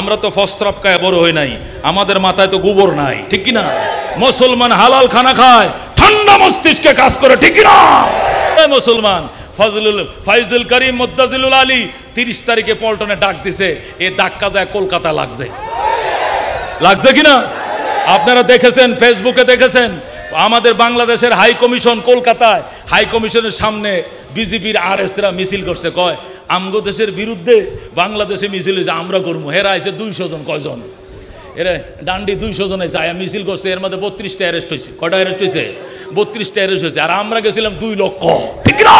আমরা তো ফস্রাবকায় বড় হই নাই আমাদের মাথায় তো গোবর নাই ঠিক না মুসলমান হালাল খানা খায় ঠান্ডা মস্তিষ্কে কাজ করে ঠিক না মুসলমান ফজলুল ফাইজুল করিম মোদ্দাজিলুল আলী তিরিশ তারিখে পল্টনে ডাক দিছে এ ডাক্কা যায় কলকাতা লাগছে লাগছে কিনা আপনারা দেখেছেন ফেসবুকে দেখেছেন আমাদের বাংলাদেশের হাই কমিশন কলকাতায় হাই কমিশনের সামনে বিজেপির আর এসরা মিছিল করছে কয় আমগো দেশের বিরুদ্ধে বাংলাদেশে মিছিল হয়েছে আমরা করবো হেরা আছে দুইশো জন কয়জন এরা ডান্ডি দুইশো হয়েছে আয়া মিছিল করছে এর মধ্যে বত্রিশটা অ্যারেস্ট হয়েছে কটা অ্যারেস্ট হয়েছে বত্রিশটা অ্যারেস্ট হয়েছে আর আমরা গেছিলাম দুই লক্ষ ঠিক না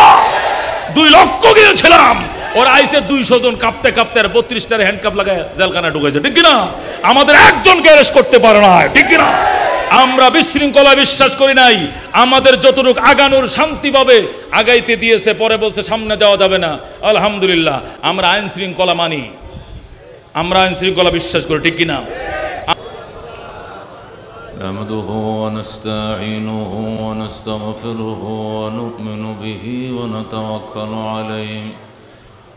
দুই লক্ষ গিয়েছিলাম ওরা আইসে দুইশো জন কাঁপতে কাঁপতে আর বত্রিশটার হ্যান্ডকাপ লাগায় জেলখানা ঢুকেছে ঠিক কিনা আমাদের একজনকে অ্যারেস্ট করতে পারে না ঠিক কিনা আমরা বিশৃঙ্খলা বিশ্বাস করি নাই আমাদের যতটুক আগানোর শান্তি পাবে আগাইতে দিয়েছে পরে বলছে সামনে যাওয়া যাবে না আলহামদুলিল্লাহ আমরা আইন শৃঙ্খলা মানি আমরা আইন শৃঙ্খলা বিশ্বাস করি ঠিক কিনা نحمده ونستعينه ونستغفره ونؤمن به ونتوكل عليه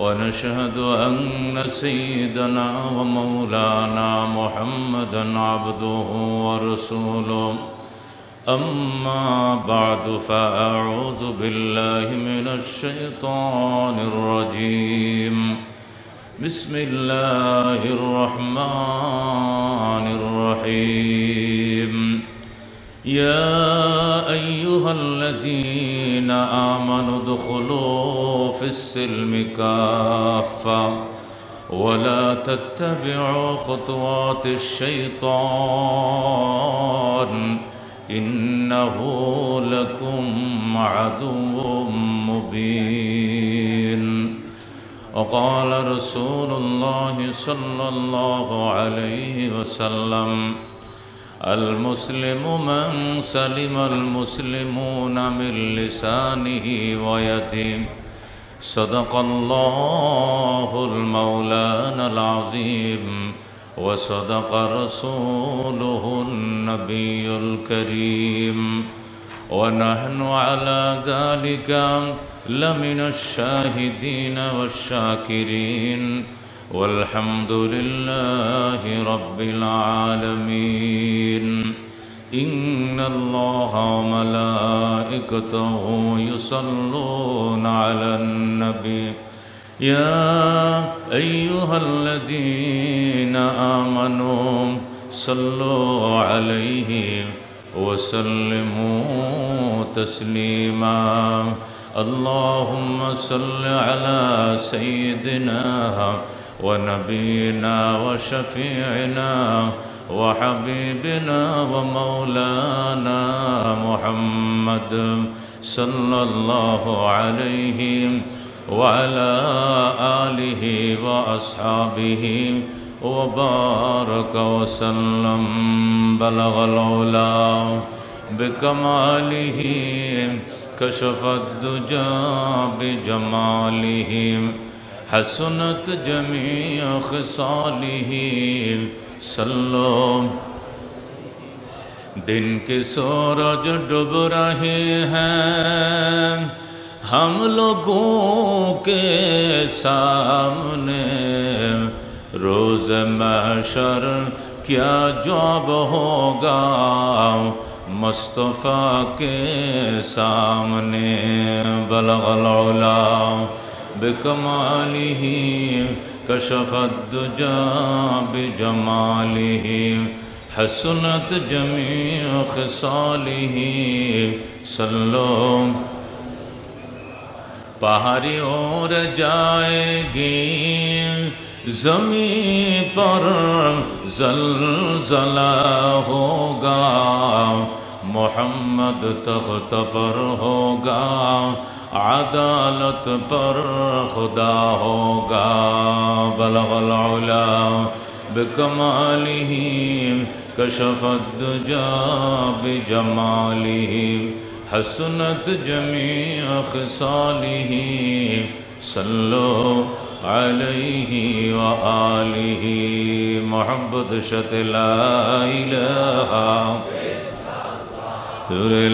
ونشهد أن سيدنا ومولانا محمدا عبده ورسوله أما بعد فأعوذ بالله من الشيطان الرجيم بسم الله الرحمن الرحيم يا أيها الذين آمنوا ادخلوا في السلم كافة ولا تتبعوا خطوات الشيطان إنه لكم عدو مبين وقال رسول الله صلى الله عليه وسلم المسلم من سلم المسلمون من لسانه ويده صدق الله المولانا العظيم وصدق رسوله النبي الكريم ونحن على ذلك لمن الشاهدين والشاكرين والحمد لله رب العالمين إن الله وملائكته يصلون على النبي يا أيها الذين آمنوا صلوا عليه وسلموا تسليما اللهم صل على سيدنا محمد ونبينا وشفيعنا وحبيبنا ومولانا محمد صلى الله عليه وعلى آله وأصحابه وبارك وسلم بلغ العلا بكماله كشف الدجى بجماله حسنت جمیع خصالی سلو دن کے سورج ڈب رہے ہیں ہم لوگوں کے سامنے روز محشر کیا جواب ہوگا مصطفیٰ کے سامنے بلغ بلاؤ بکمالہ کشف الدجا بجمالہ حسنت جمیع خصالہ سلو پہاڑی اور جائے گی زمین پر زلزلہ ہوگا محمد تخت پر ہوگا عدالت پر خدا ہوگا بلغ العلا بکمالہ كشف الدجا بجماله حسنت جميع خصاله صلوا عليه وآله محبت شت لا إله لا تر الله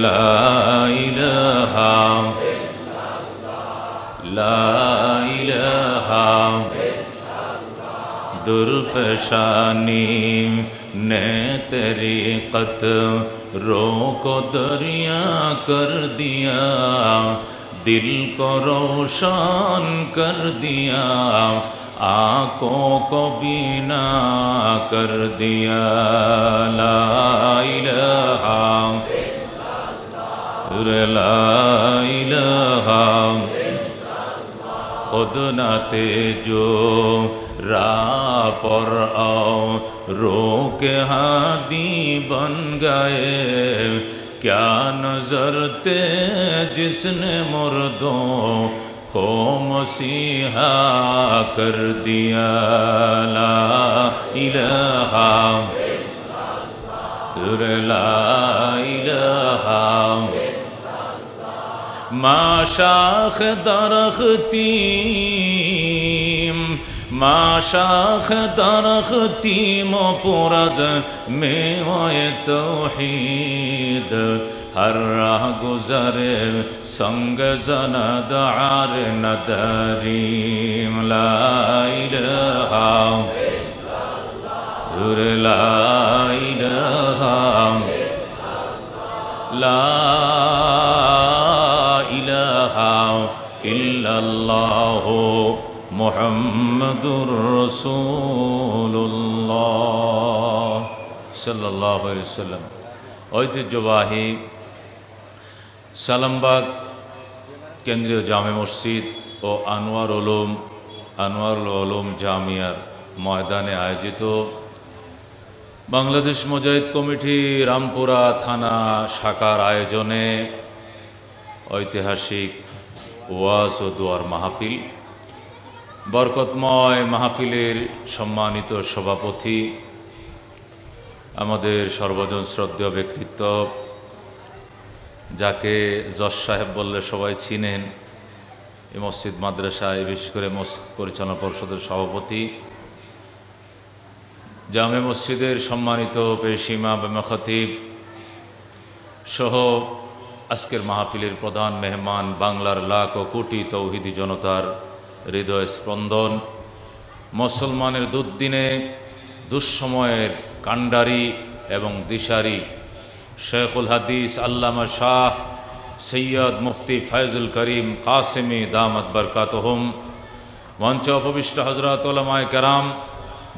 لا اله الا الله درفشانی نے تیری قط رو کو دریا کر دیا دل کو روشان کر دیا آنکھوں کو بینا کر دیا لائی لہا لا الہ خود نہ رو کے ہادی بن گئے کیا نظر تے جس نے مردوں کو مسیحہ کر دیا لا الہ لا الہ মাশাখ দরখতিম মাশাখ দরখতিম অপরাজ মেওয় তৌহিদ হর রাহ গুজরে সঙ্গ জনদ আর নদরিম লাইল হাম লাইল হাম লা ইল্লাল্লাহ মুহাম্মাদুর সাল্লাম ঐতিহ্যবাহী সালামবাগ কেন্দ্রীয় জামে মসজিদ ও আনোয়ার উলুম আনোয়ার ওলম জামিয়ার ময়দানে আয়োজিত বাংলাদেশ মুজাহিদ কমিটি রামপুরা থানা শাখার আয়োজনে ঐতিহাসিক ওয়াজ ও দোয়ার মাহফিল বরকতময় মাহফিলের সম্মানিত সভাপতি আমাদের সর্বজন শ্রদ্ধেয় ব্যক্তিত্ব যাকে জস সাহেব বললে সবাই চিনেন এই মসজিদ মাদ্রাসায় বিশেষ করে মসজিদ পরিচালনা পরিষদের সভাপতি জামে মসজিদের সম্মানিত পেশিমা বেমা খতিব সহ আজকের মাহফিলের প্রধান মেহমান বাংলার লাখ ও কোটি তৌহিদি জনতার হৃদয় স্পন্দন মুসলমানের দুর্দিনে দুঃসময়ের কাণ্ডারি এবং দিশারি শেখুল হাদিস আল্লামা শাহ সৈয়দ মুফতি ফয়জুল করিম কাসেমি দামত বরকাতহম মঞ্চ উপবিষ্ট হজরত ওলামায় কারাম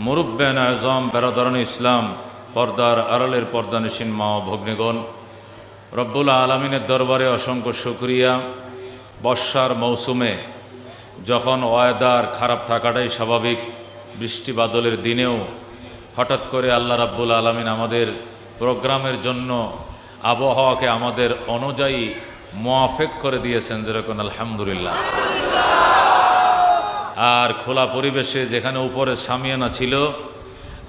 মুরুব্বেন আজম বেরাদরণ ইসলাম পর্দার আড়ালের পর্দানিসীন মা ভগ্নিগণ রব্বুল আলমিনের দরবারে অসংখ্য শুক্রিয়া বর্ষার মৌসুমে যখন ওয়েদার খারাপ থাকাটাই স্বাভাবিক বৃষ্টি বাদলের দিনেও হঠাৎ করে আল্লাহ রাব্বুল আলমিন আমাদের প্রোগ্রামের জন্য আবহাওয়াকে আমাদের অনুযায়ী মোয়াফেক করে দিয়েছেন যেরকম আলহামদুলিল্লাহ আর খোলা পরিবেশে যেখানে উপরে সামিয়ানা ছিল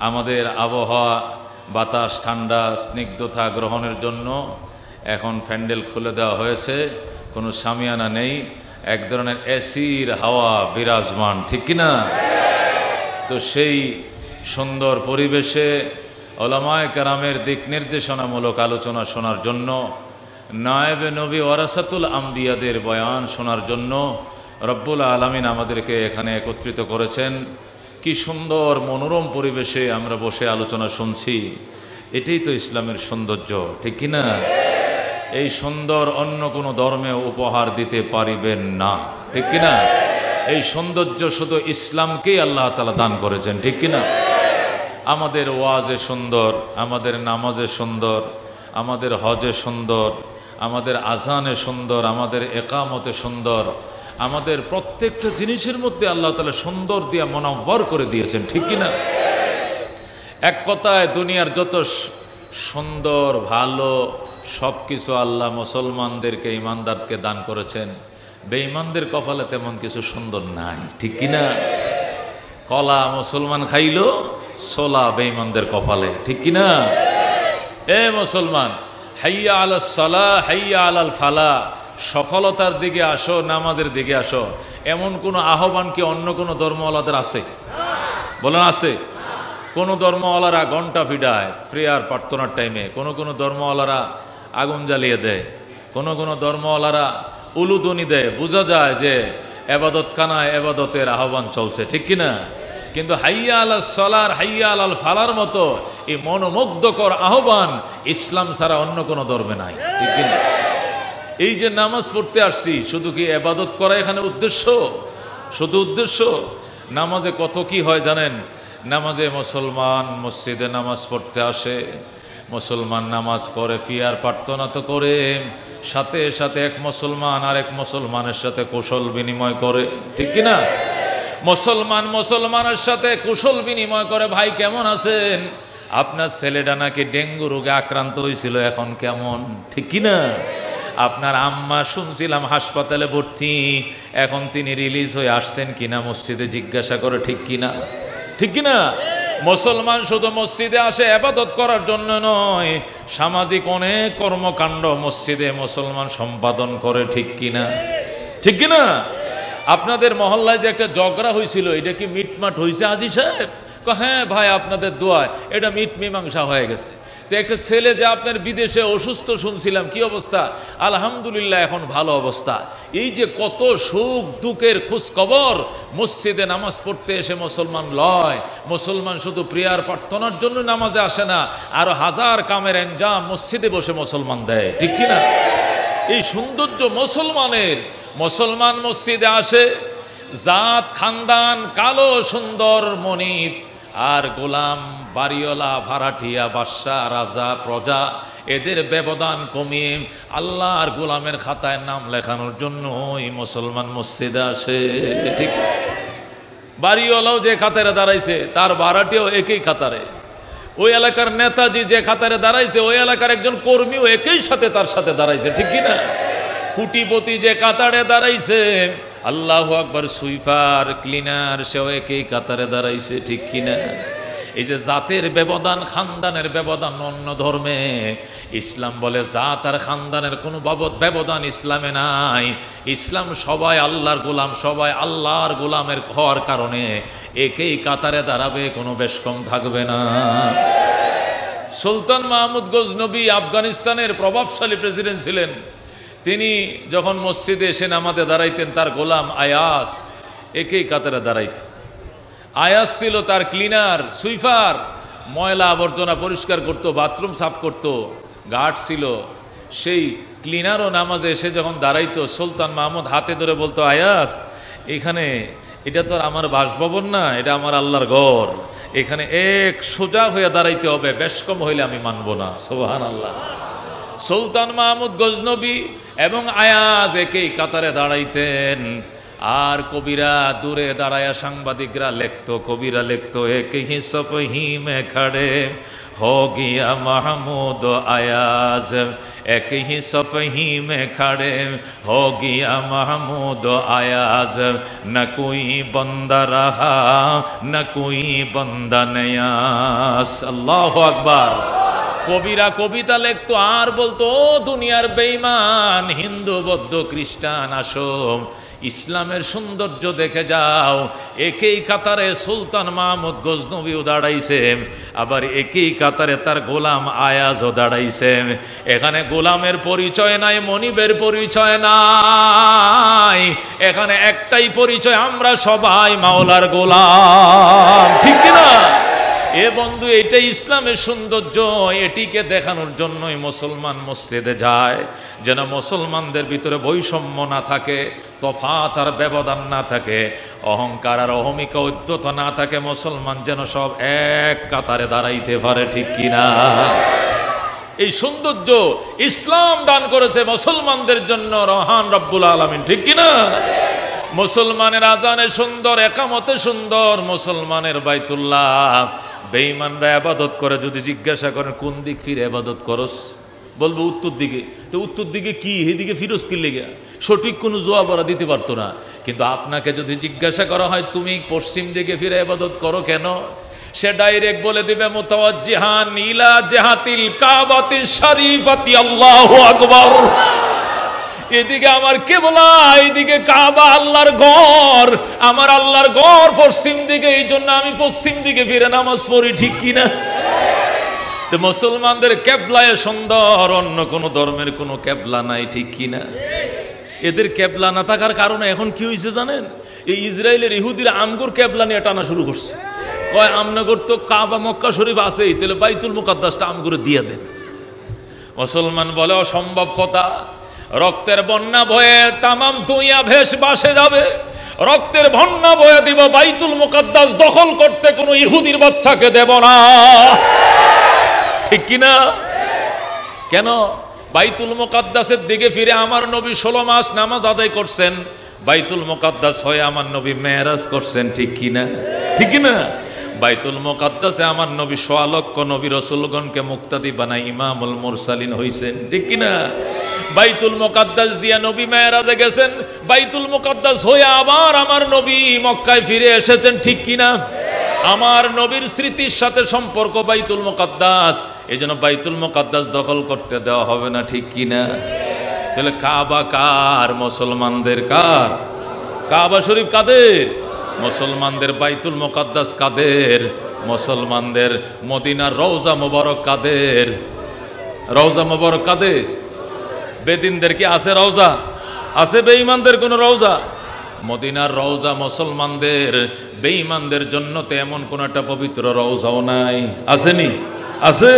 আমাদের আবহাওয়া বাতাস ঠান্ডা স্নিগ্ধতা গ্রহণের জন্য এখন প্যান্ডেল খুলে দেওয়া হয়েছে কোনো সামিয়ানা নেই এক ধরনের এসির হাওয়া বিরাজমান ঠিক কিনা তো সেই সুন্দর পরিবেশে ওলামায় কারামের দিক নির্দেশনামূলক আলোচনা শোনার জন্য নায়েবে নবী ওরাসাতুল আম্বিয়াদের বয়ান শোনার জন্য রব্বুল আলমিন আমাদেরকে এখানে একত্রিত করেছেন কি সুন্দর মনোরম পরিবেশে আমরা বসে আলোচনা শুনছি এটাই তো ইসলামের সৌন্দর্য ঠিক কিনা না এই সুন্দর অন্য কোনো ধর্মে উপহার দিতে পারিবেন না ঠিক কিনা এই সৌন্দর্য শুধু ইসলামকেই আল্লাহ তালা দান করেছেন ঠিক কিনা আমাদের ওয়াজে সুন্দর আমাদের নামাজে সুন্দর আমাদের হজে সুন্দর আমাদের আজানে সুন্দর আমাদের একামতে সুন্দর আমাদের প্রত্যেকটা জিনিসের মধ্যে আল্লাহ তালা সুন্দর দিয়া মনাব্বর করে দিয়েছেন ঠিক কিনা এক কথায় দুনিয়ার যত সুন্দর ভালো সব কিছু আল্লাহ মুসলমানদেরকে ইমানদারকে দান করেছেন বেঈমানদের কপালে তেমন কিছু সুন্দর নাই ঠিক কিনা কলা মুসলমান খাইল সোলা বেঈমানদের কপালে ঠিক কিনা এ মুসলমান হাইয়া আল সালা হাইয়া আলাল ফালা সফলতার দিকে আসো নামাজের দিকে আসো এমন কোনো আহ্বান কি অন্য কোনো ধর্মওয়ালাদের আছে বলেন আছে কোনো ধর্মওয়ালারা ঘন্টা ফিডায় প্রেয়ার প্রার্থনার টাইমে কোনো কোনো ধর্মওয়ালারা আগুন জ্বালিয়ে দেয় কোনো কোনো ধর্মওয়ালারা উলুদনি দেয় বোঝা যায় যে এবাদতখানায় এবাদতের আহ্বান চলছে ঠিক কিনা কিন্তু হাইয়া আল সলার হাইয়া আল ফালার মতো এই মনোমুগ্ধকর আহ্বান ইসলাম ছাড়া অন্য কোনো ধর্মে নাই ঠিক কিনা এই যে নামাজ পড়তে আসছি শুধু কি এবাদত করা এখানে উদ্দেশ্য শুধু উদ্দেশ্য নামাজে কত কি হয় জানেন নামাজে মুসলমান মসজিদে নামাজ পড়তে আসে মুসলমান নামাজ করে ফিয়ার প্রার্থনা তো করে সাথে সাথে এক মুসলমান আর এক মুসলমানের সাথে কৌশল বিনিময় করে ঠিক কিনা মুসলমান মুসলমানের সাথে কুশল বিনিময় করে ভাই কেমন আছেন আপনার ছেলেটা নাকি ডেঙ্গু রোগে আক্রান্ত হয়েছিল এখন কেমন ঠিক কিনা আপনার আম্মা শুনছিলাম হাসপাতালে ভর্তি এখন তিনি রিলিজ হয়ে আসছেন কিনা মসজিদে জিজ্ঞাসা করে ঠিক কিনা ঠিক কিনা মুসলমান শুধু মসজিদে আসে আবাদত করার জন্য নয় সামাজিক অনেক কর্মকাণ্ড মসজিদে মুসলমান সম্পাদন করে ঠিক কিনা ঠিক কিনা আপনাদের মহল্লায় যে একটা জগড়া হয়েছিল এটা কি মিটমাট হয়েছে আজি সাহেব হ্যাঁ ভাই আপনাদের দোয়ায় এটা মিট মীমাংসা হয়ে গেছে তো একটা ছেলে যে আপনার বিদেশে অসুস্থ শুনছিলাম কি অবস্থা আলহামদুলিল্লাহ এখন ভালো অবস্থা এই যে কত সুখ দুঃখের খোঁজখবর মসজিদে নামাজ পড়তে এসে মুসলমান লয় মুসলমান শুধু প্রিয়ার প্রার্থনার জন্য নামাজে আসে না আর হাজার কামের এঞ্জাম মসজিদে বসে মুসলমান দেয় ঠিক কিনা এই সৌন্দর্য মুসলমানের মুসলমান মসজিদে আসে জাত খানদান কালো সুন্দর মনিপ আর গোলাম বাড়িওয়ালা ভাড়াটিয়া বাদশাহ রাজা প্রজা এদের ব্যবধান কমিয়ে আল্লাহ আর গোলামের খাতায় নাম লেখানোর জন্য ওই মুসলমান মসজিদে আসে ঠিক বাড়িওয়ালাও যে খাতারে দাঁড়াইছে তার ভাড়াটিও একই খাতারে ওই এলাকার নেতাজি যে খাতারে দাঁড়াইছে ওই এলাকার একজন কর্মীও একই সাথে তার সাথে দাঁড়াইছে ঠিক কিনা কুটিপতি যে কাতারে দাঁড়াইছে আল্লাহ আকবর সুইফার ক্লিনার সেও একই কাতারে দাঁড়াইছে ঠিক কিনা এই যে জাতের ব্যবধান খানদানের ব্যবধান অন্য ধর্মে ইসলাম বলে জাত আর খানদানের কোনো বাবদ ব্যবধান ইসলামে নাই ইসলাম সবাই আল্লাহর গোলাম সবাই আল্লাহর গোলামের হওয়ার কারণে একেই কাতারে দাঁড়াবে কোনো বেশ কম থাকবে না সুলতান মাহমুদ গজনবী আফগানিস্তানের প্রভাবশালী প্রেসিডেন্ট ছিলেন তিনি যখন মসজিদে এসে নামাজে দাঁড়াইতেন তার গোলাম আয়াস একেই কাতারে দাঁড়াইত আয়াস ছিল তার ক্লিনার সুইফার ময়লা আবর্জনা পরিষ্কার করত বাথরুম সাফ করত গার্ড ছিল সেই ক্লিনারও নামাজে এসে যখন দাঁড়াইতো সুলতান মাহমুদ হাতে ধরে বলতো আয়াস এখানে এটা তো আমার বাসভবন না এটা আমার আল্লাহর ঘর এখানে এক সোজা হয়ে দাঁড়াইতে হবে বেশ কম হইলে আমি মানব না সোহান আল্লাহ সুলতান মাহমুদ গজনবী এবং আয়াজ একেই কাতারে দাঁড়াইতেন আর কবিরা দূরে দাঁড়ায়া সাংবাদিকরা লেখত কবিরা লেখত একে হিসপ হিমে খাড়ে হো গিয়া মাহমুদ আয়াজ এক হিসপ সফহি খাড়ে খড়ে হো গিয়া মাহমুদ আয়াজ না কুই বন্দা রাহা না কুই বন্দা নয়াস আল্লাহ আকবার কবিরা কবিতা লেখত আর বলতো দুনিয়ার বেইমান হিন্দু বৌদ্ধ খ্রিস্টান আসম ইসলামের সৌন্দর্য দেখে যাও একই কাতারে সুলতান মাহমুদ গজনবীও দাঁড়াইছে আবার একই কাতারে তার গোলাম আয়াজও দাঁড়াইছে এখানে গোলামের পরিচয় নাই মনিবের পরিচয় নাই এখানে একটাই পরিচয় আমরা সবাই মাওলার গোলাম ঠিক কিনা এ বন্ধু এটা ইসলামের সৌন্দর্য এটিকে দেখানোর জন্যই মুসলমান মসজিদে যায় যেন মুসলমানদের ভিতরে বৈষম্য না থাকে তফাত আর ব্যবধান না থাকে অহংকার আর অহমিকা উদ্যত না থাকে মুসলমান যেন সব এক কাতারে দাঁড়াইতে পারে ঠিক কিনা এই সৌন্দর্য ইসলাম দান করেছে মুসলমানদের জন্য রহান রব্বুল আলমিন ঠিক কিনা মুসলমানের আজানে সুন্দর একামতে সুন্দর মুসলমানের বাইতুল্লাহ বেঈমানরা আবাদত করে যদি জিজ্ঞাসা করেন কোন দিক ফিরে আবাদত করস বলবো উত্তর দিকে তো উত্তর দিকে কি এদিকে ফিরোজ কি লেগে সঠিক কোনো জবাব ওরা দিতে পারতো না কিন্তু আপনাকে যদি জিজ্ঞাসা করা হয় তুমি পশ্চিম দিকে ফিরে আবাদত করো কেন সে ডাইরেক্ট বলে দিবে মোতাওয়াজ্জিহান ইলা জেহাতিল কাবাতিল শরীফাতি আল্লাহু আকবার এদিকে আমার কেবলা এদিকে কাবা আল্লাহর ঘর আমার আল্লাহর ঘর পশ্চিম দিকে এই জন্য আমি পশ্চিম দিকে ফিরে নামাজ পড়ি ঠিক কিনা মুসলমানদের ক্যাবলায় সুন্দর অন্য কোনো ধর্মের কোন ক্যাবলা নাই ঠিক কিনা এদের ক্যাবলা না থাকার কারণে এখন কি হয়েছে জানেন এই ইসরায়েলের ইহুদির আমগুর ক্যাবলা নিয়ে টানা শুরু করছে কয় আমনগর তো কাবা মক্কা শরীফ আছেই তাহলে বাইতুল মুকাদ্দাসটা আমগুরে দিয়ে দেন মুসলমান বলে অসম্ভব কথা রক্তের বন্যা বয়ে তামাম তুইয়া ভেস বাসে যাবে রক্তের ভন্না বয়ে দিব বাইতুল মুকাদ্দাস দখল করতে কোনো ইহুদির বাচ্চাকে দেব না ঠিক কিনা কেন বাইতুল মোকাদ্দাসের দিকে ফিরে আমার নবী ষোলো মাস নামাজ আদায় করছেন বাইতুল মোকাদ্দাস হয়ে আমার নবী মেয়ারাজ করছেন ঠিক কিনা ঠিক কিনা বাইতুল মোকাদ্দাসে আমার নবী সোয়ালক্ষ নবী রসুলগণকে মুক্তাদি বানাই ইমামুল মুরসালিন হইছেন ঠিক কিনা বাইতুল মোকাদ্দাস দিয়া নবী মায়েরাজে গেছেন বাইতুল মোকাদ্দাস হয়ে আবার আমার নবী মক্কায় ফিরে এসেছেন ঠিক কিনা আমার নবীর স্মৃতির সাথে সম্পর্ক বাইতুল মোকাদ্দাস এই জন্য বাইতুল মোকাদ্দাস দখল করতে দেওয়া হবে না ঠিক কিনা তাহলে কাবা কার মুসলমানদের কার কাবা শরীফ কাদের মুসলমানদের বাইতুল মোকাদ্দাস কাদের মুসলমানদের মদিনার রৌজা মোবারক কাদের রৌজা মোবারক কাদের বেদিনদের কি আছে রওজা আছে বেঈমানদের কোনো রওজা মদিনার রওজা মুসলমানদের বেঈমানদের জন্য তো এমন কোন একটা পবিত্র রওজাও নাই আসেনি আছে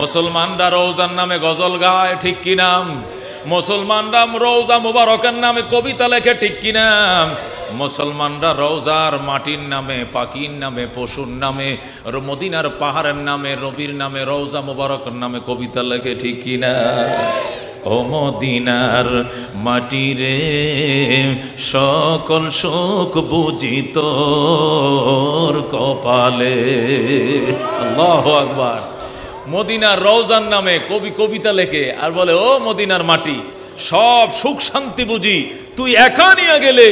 মুসলমানরা রওজার নামে গজল গায় ঠিক কি নাম মুসলমানরা রওজা মুবারকের নামে কবিতা লেখে ঠিক কি নাম মুসলমানরা রওজার মাটির নামে পাখির নামে পশুর নামে মদিনার পাহাড়ের নামে রবির নামে রওজা মুবারকের নামে কবিতা লেখে ঠিক কিনা ও মদিনার মাটিরে সকল শোক বুঝিত কপালে আল্লাহ আকবার মদিনার রওজার নামে কবি কবিতা লেখে আর বলে ও মদিনার মাটি সব সুখ শান্তি বুঝি তুই একা নিয়ে গেলে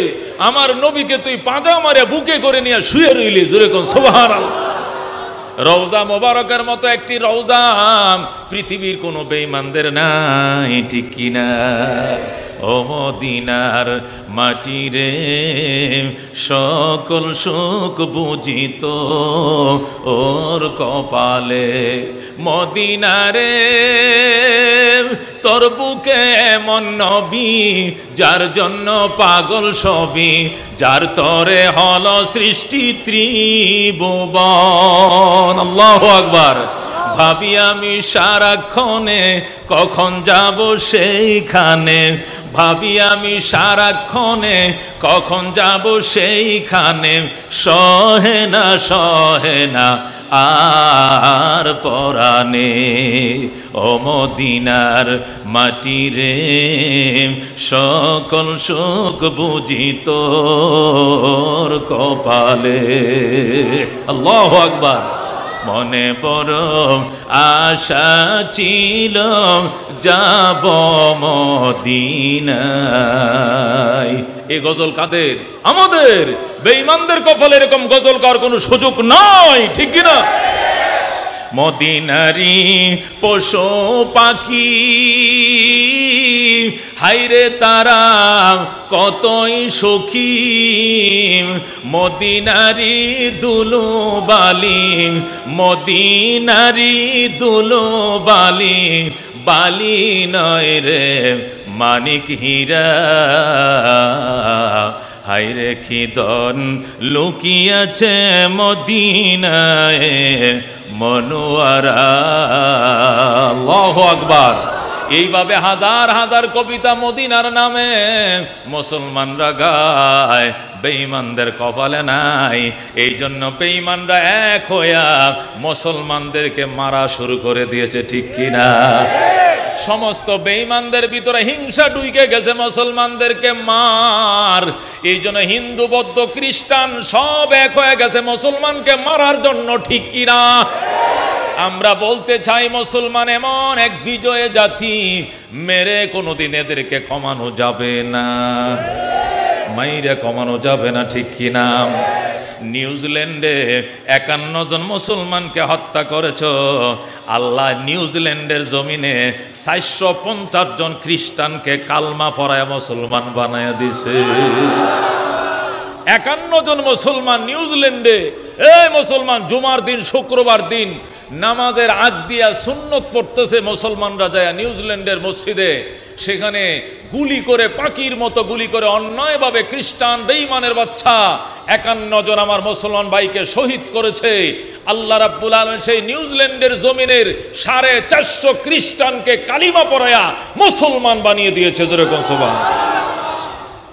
আমার নবীকে তুই পাঁজা মারে বুকে করে নিয়ে শুয়ে রইলি জোরে কোন সোভার রওজা মোবারকের মতো একটি রওজা পৃথিবীর কোনো বেইমানদের নাই ঠিক কিনা ও মাটিরে সকল সুখ বুঝিত ওর কপালে মদিনারে তোর বুকে এমন নবী যার জন্য পাগল সবি যার তরে হল সৃষ্টি ত্রিভুবন আল্লাহ আকবার ভাবি আমি সারাক্ষণে কখন যাব সেইখানে ভাবি আমি সারাক্ষণে কখন যাব সেইখানে সহে না সহে না আর পরাণে মদিনার মাটি রে সকল শোক বুঝিত কপালে আল্লাহ আকবার মনে বড় আশা ছিল যাব মদিনায় এ গজল কাদের আমাদের বেঈমানদের কপালে এরকম গজল কার কোনো সুযোগ নয় ঠিক কিনা মদিনারি পশু পাখি হাইরে তারা কতই সখী মদিনারি দুলো বালি মদিনারি দুলো বালি বালি নয় রে মানিক হীরা হাইরে রেখি দন লুকিয়াছে মদিনায় মনোয়ারা লহ আকবার এইভাবে হাজার হাজার কবিতা মদিনার নামে মুসলমানরা গায় বেঈমানদের কপালে নাই এই জন্য বেঈমানরা এক হইয়া মুসলমানদেরকে মারা শুরু করে দিয়েছে ঠিক কিনা সমস্ত বেঈমানদের ভিতরে হিংসা ডুইকে গেছে মুসলমানদেরকে মার এই জন্য হিন্দু বৌদ্ধ খ্রিস্টান সব এক হয়ে গেছে মুসলমানকে মারার জন্য ঠিক কিনা আমরা বলতে চাই মুসলমান এমন এক বিজয়ে জাতি মেরে কোনোদিন এদেরকে কমানো যাবে না মাইরে কমানো যাবে না ঠিক কি নাম নিউজিল্যান্ডে একান্ন জন মুসলমানকে হত্যা করেছ আল্লাহ নিউজিল্যান্ডের জমিনে চারশো পঞ্চাশ জন খ্রিস্টানকে কালমা পরায় মুসলমান বানায় দিছে একান্ন জন মুসলমান নিউজিল্যান্ডে এই মুসলমান জুমার দিন শুক্রবার দিন নামাজের আগ দিয়া সুন্নত পড়তেছে মুসলমানরা যায় নিউজিল্যান্ডের মসজিদে সেখানে গুলি করে পাখির মতো গুলি করে অন্যায়ভাবে খ্রিস্টান বেইমানের বাচ্চা একান্ন জন আমার মুসলমান ভাইকে শহীদ করেছে আল্লাহ রাব্বুল আলম সেই নিউজিল্যান্ডের জমিনের সাড়ে চারশো খ্রিস্টানকে কালিমা পড়ায়া মুসলমান বানিয়ে দিয়েছে যেরকম সোভা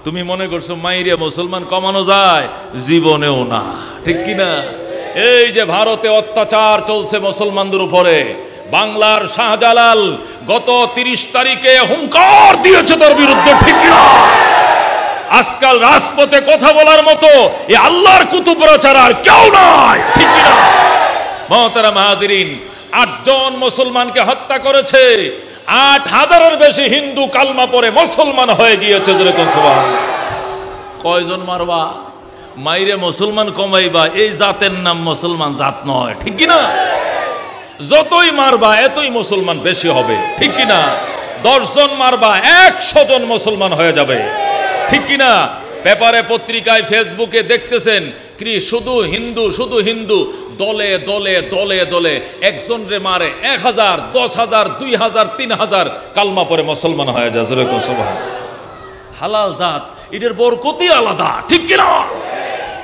তুমি মনে করছো মাইরিয়া মুসলমান কমানো যায় জীবনেও না ঠিক কিনা এই যে ভারতে অত্যাচার চলছে মুসলমানদের উপরে বাংলার শাহজালাল গত তিরিশ তারিখে হুঙ্কার দিয়েছে তার বিরুদ্ধে ঠিক না আজকাল রাজপথে কথা বলার মতো এ আল্লাহর কুতুবরা আর কেউ নাই ঠিক না মহতারা মাহাদিন আটজন মুসলমানকে হত্যা করেছে আট হাজারের বেশি হিন্দু কালমা পরে মুসলমান হয়ে গিয়েছে কয়জন মারবা মাইরে মুসলমান কমাইবা এই জাতের নাম মুসলমান জাত নয় ঠিক কিনা যতই মারবা এতই মুসলমান বেশি হবে ঠিক কিনা দশজন মারবা একশো জন মুসলমান হয়ে যাবে ঠিক কিনা পেপারে পত্রিকায় ফেসবুকে দেখতেছেন কি শুধু হিন্দু শুধু হিন্দু দলে দলে দলে দলে একজন রে মারে এক হাজার দশ হাজার দুই হাজার তিন হাজার কালমা পরে মুসলমান হয়ে যায় হালাল জাত এটার বরকতি আলাদা ঠিক কিনা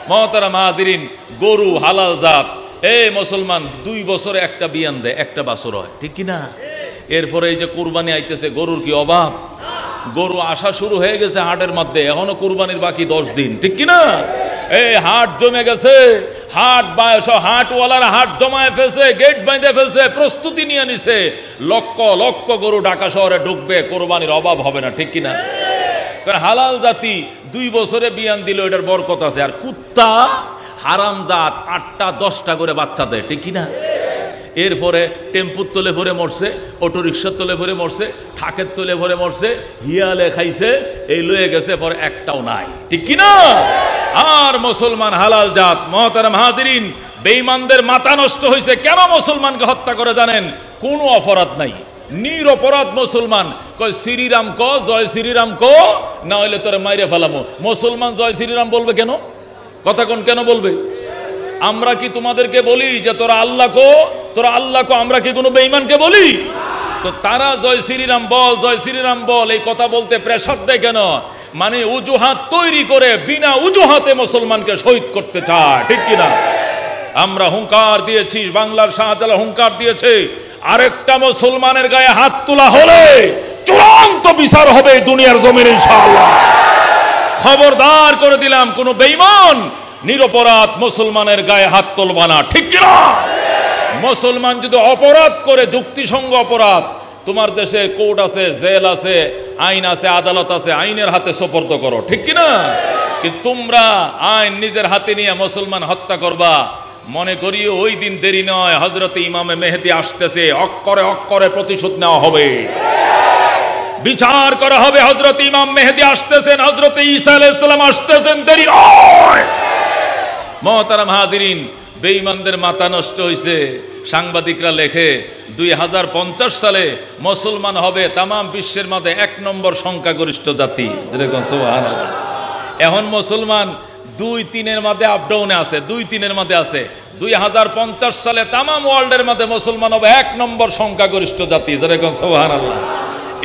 মহতারা মাহাজিরিন গরু হালাল জাত এ মুসলমান দুই বছরে একটা বিয়ান দেয় একটা বাছর হয় ঠিক কিনা এরপরে এই যে কুরবানি আইতেছে গরুর কি অভাব গরু আসা শুরু হয়ে গেছে হাটের মধ্যে এখনো কুরবানির বাকি দশ দিন ঠিক কিনা এই হাট জমে গেছে হাট হাটওয়ালার হাট জমায় ফেলছে গেট বাঁধে ফেলছে প্রস্তুতি নিয়ে নিছে লক্ষ লক্ষ গরু ঢাকা শহরে ঢুকবে কোরবানির অভাব হবে না ঠিক কিনা হালাল জাতি দুই বছরে বিয়ান দিল এটার বরকত আছে আর কুত্তা হারাম জাত আটটা দশটা করে বাচ্চা দেয় ঠিক না এরপরে টেম্পুর তোলে ভরে মরছে অটোরিক্সার তোলে ভরে মরছে থাকের তোলে ভরে মরছে হিয়ালে খাইছে এই লয়ে গেছে পরে একটাও নাই ঠিক কিনা আর মুসলমান হালাল জাত মহতারা মাহাজরিন বেইমানদের মাথা নষ্ট হয়েছে কেন মুসলমানকে হত্যা করে জানেন কোনো অপরাধ নাই নিরপরাধ মুসলমান কয় শ্রীরাম ক জয় শ্রীরাম ক না হইলে তোরে মাইরে ফেলামো মুসলমান জয় শ্রীরাম বলবে কেন কথা কোন কেন বলবে আমরা কি তোমাদেরকে বলি যে তোরা আল্লাহ কো তোরা আল্লাহ কো আমরা কি কোনো বেঈমানকে বলি তো তারা জয় শ্রীরাম বল জয় শ্রীরাম বল এই কথা বলতে প্রেশার দেয় কেন মানে উজুহাত তৈরি করে বিনা উজুহাতে মুসলমানকে শহীদ করতে চায় ঠিক কিনা আমরা হুঙ্কার দিয়েছি বাংলার শাহজালা হুঙ্কার দিয়েছে আরেকটা মুসলমানের গায়ে হাত তোলা হলে চূড়ান্ত বিচার হবে দুনিয়ার জমিন ইনশাআল্লাহ খবরদার করে দিলাম কোন বেঈমান নিরপরাধ মুসলমানের গায়ে হাত তুলবা না ঠিক কিনা মুসলমান যদি অপরাধ করে যুক্তিসঙ্গ অপরাধ তোমার দেশে কোর্ট আছে জেল আছে আইন আছে আদালত আছে আইনের হাতে সোপর্দ করো ঠিক কিনা কিন্তু তোমরা আইন নিজের হাতে নিয়ে মুসলমান হত্যা করবা মনে করি ওই দিন দেরি নয় হজরত ইমামে মেহেদি আসতেছে অক্ষরে অক্ষরে প্রতিশোধ নেওয়া হবে বিচার করা হবে হজরত ইমাম মেহেদি আসতেছেন হজরত ইসা আলাইসালাম আসতেছেন দেরি মহতারা মহতারাম হাজিরিন বেঈমানদের মাথা নষ্ট হয়েছে সাংবাদিকরা লেখে দুই সালে মুসলমান হবে তামাম বিশ্বের মধ্যে এক নম্বর সংখ্যাগরিষ্ঠ জাতি যেরকম এখন মুসলমান দুই তিনের মধ্যে আপডাউনে আছে দুই তিনের মধ্যে আছে দুই হাজার পঞ্চাশ সালে তামাম ওয়ার্ল্ডের মধ্যে মুসলমান হবে এক নম্বর সংখ্যাগরিষ্ঠ জাতি যেরকম সোহান আল্লাহ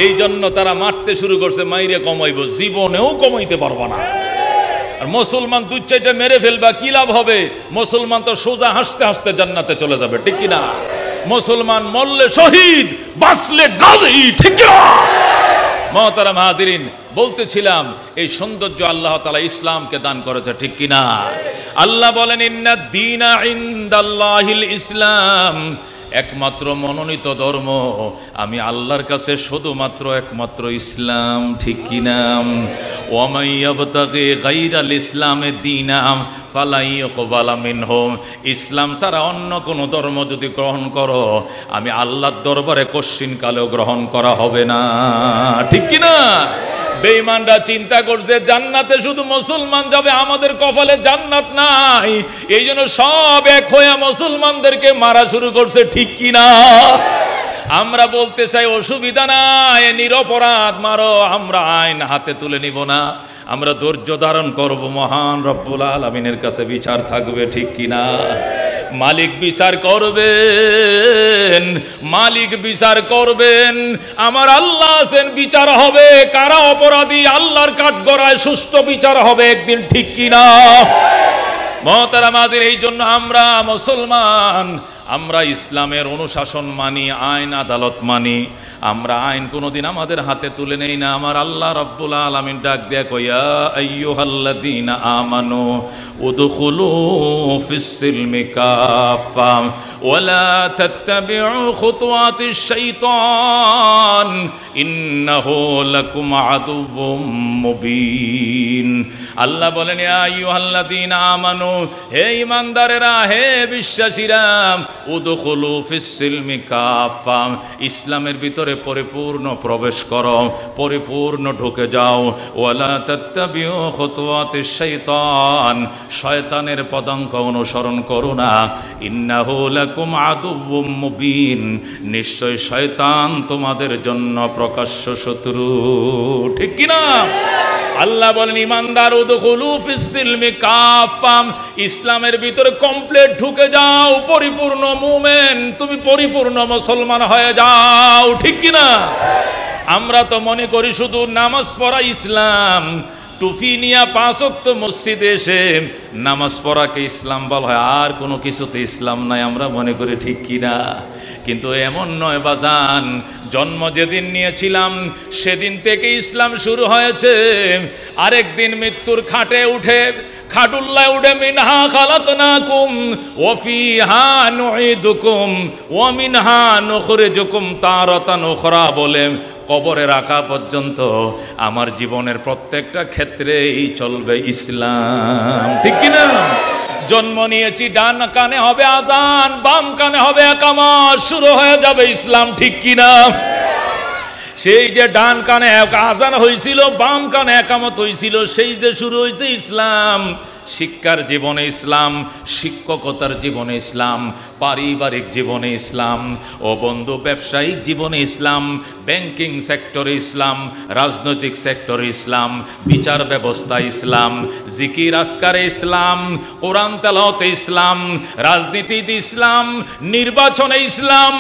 এই জন্য তারা মারতে শুরু করছে মাইরে কমাইব জীবনেও কমাইতে পারবো না আর মুসলমান দুই চারটা মেরে ফেলবা কি লাভ হবে মুসলমান তো সোজা হাসতে হাসতে জান্নাতে চলে যাবে ঠিক কিনা মুসলমান মরলে শহীদ বাঁচলে গাজী ঠিক কিনা মহতারা মাহাদিন বলতেছিলাম এই সৌন্দর্য আল্লাহ তালা ইসলামকে দান করেছে ঠিক কিনা আল্লাহ বলেন ইসলাম একমাত্র মনোনীত ধর্ম আমি আল্লাহর কাছে শুধুমাত্র একমাত্র ইসলাম ঠিক কিনাম ওমাইয়াবতাকে গাইরাল ইসলামে দিনাম ফালাই কবালামিন হোম ইসলাম ছাড়া অন্য কোনো ধর্ম যদি গ্রহণ করো আমি আল্লাহর দরবারে কশ্চিনকালেও গ্রহণ করা হবে না ঠিক কিনা বেঈমানরা চিন্তা করছে জান্নাতে শুধু মুসলমান যাবে আমাদের কপালে জান্নাত নাই এই জন্য সব এক হয়ে মুসলমানদেরকে মারা শুরু করছে ঠিক কিনা আমরা বলতে চাই অসুবিধা নাই নিরপরাধ মারো আমরা আইন হাতে তুলে নিব না আমরা ধৈর্য ধারণ করব মহান রব্বুল আলমিনের কাছে বিচার থাকবে ঠিক কিনা মালিক বিচার করবেন মালিক বিচার করবেন আমার আল্লাহ আছেন বিচার হবে কারা অপরাধী আল্লাহর কাঠগড়ায় সুস্থ বিচার হবে একদিন ঠিক কিনা মহতারা মাদের এই জন্য আমরা মুসলমান আমরা ইসলামের অনুশাসন মানি আইন আদালত মানি আমরা আইন কোনোদিন আমাদের হাতে তুলে নেই না আমার আল্লাহ রব্বুল আলমিন ডাক দেয়া কয়া দিন আমানো উদখুলু ফিসসিলমি কাফাম ওয়ালা তাত্তাবিউ খুতুওয়াতিশ শাইতান ইন্নাহু লাকুম আদুউম মুবিন আল্লাহ বলেন ইয়া দিন আমানো হে ইমানদারেরা হে বিশ্বাসীরা ইসলামের ভিতরে পরিপূর্ণ প্রবেশ কর পরিপূর্ণ ঢুকে যাও শৈতান শয়তানের পদাঙ্ক অনুসরণ করো না ইন্নাহুলাকুম নিশ্চয় শয়তান তোমাদের জন্য প্রকাশ্য শত্রু ঠিক কিনা আল্লাহ বলেন ইমানদার কাফাম ইসলামের ভিতরে কমপ্লিট ঢুকে যাও পরিপূর্ণ মুমেন তুমি পরিপূর্ণ মুসলমান হয়ে যাও ঠিক কিনা আমরা তো মনে করি শুধু নামাজ পড়া ইসলাম টুপি নিয়ে পাঁচক্ত মসজিদে এসে নামাজ পড়াকে ইসলাম বল হয় আর কোনো কিছুতে ইসলাম নাই আমরা মনে করি ঠিক কিনা কিন্তু এমন নয় বাজান জন্ম যেদিন নিয়েছিলাম সেদিন থেকে ইসলাম শুরু হয়েছে আরেক দিন মৃত্যুর খাটে উঠে খাটুল্লা উঠে মিনহা খালাত না কুম ওফি হা ও মিনহা নখরে জুকুম তারতা নখরা বলে কবরে রাখা পর্যন্ত আমার জীবনের প্রত্যেকটা ক্ষেত্রেই চলবে ইসলাম ঠিক কিনা জন্ম নিয়েছি ডান কানে হবে আজান বাম কানে হবে একামা শুরু হয়ে যাবে ইসলাম ঠিক কিনা সেই যে ডান কানে আজান হয়েছিল বাম কানে একামত হয়েছিল সেই যে শুরু হয়েছে ইসলাম শিক্ষার জীবনে ইসলাম শিক্ষকতার জীবনে ইসলাম পারিবারিক জীবনে ইসলাম ও বন্ধু ব্যবসায়িক জীবনে ইসলাম ব্যাংকিং সেক্টরে ইসলাম রাজনৈতিক সেক্টরে ইসলাম বিচার ব্যবস্থা ইসলাম জিকির আসকারে ইসলাম কোরআন তালাহতে ইসলাম রাজনীতিতে ইসলাম নির্বাচনে ইসলাম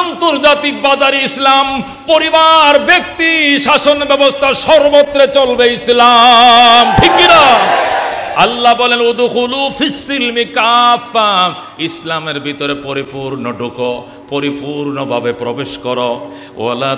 আন্তর্জাতিক বাজারে ইসলাম পরিবার ব্যক্তি শাসন ব্যবস্থা সর্বত্রে চলবে ইসলাম ঠিক কিনা আল্লাহ বলেন উদুহুলু ফিসিল ইসলামের ভিতরে পরিপূর্ণ ঢুকো পরিপূর্ণভাবে প্রবেশ করো ওলা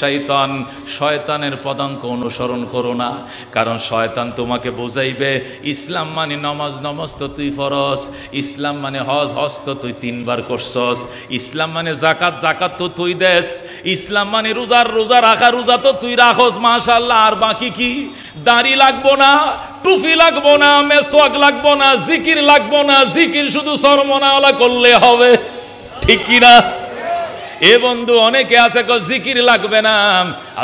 শয়তান শয়তানের পদাঙ্ক অনুসরণ করো না কারণ শয়তান তোমাকে বোঝাইবে ইসলাম মানে নমাজ নমাজ তো তুই ফরস ইসলাম মানে হজ হজ তো তুই তিনবার করছস ইসলাম মানে জাকাত জাকাত তো তুই দেশ ইসলাম মানে রোজার রোজা রাখা রোজা তো তুই রাখস মাশাল্লাহ আর বাকি কি দাড়ি লাগবো না টুফি লাগবো না মেসোয়াক লাগবো না জিকির লাগবো না জিকির শুধু সরমনাওয়ালা করলে হবে ঠিক কিনা এ বন্ধু অনেকে আছে কো জিকির লাগবে না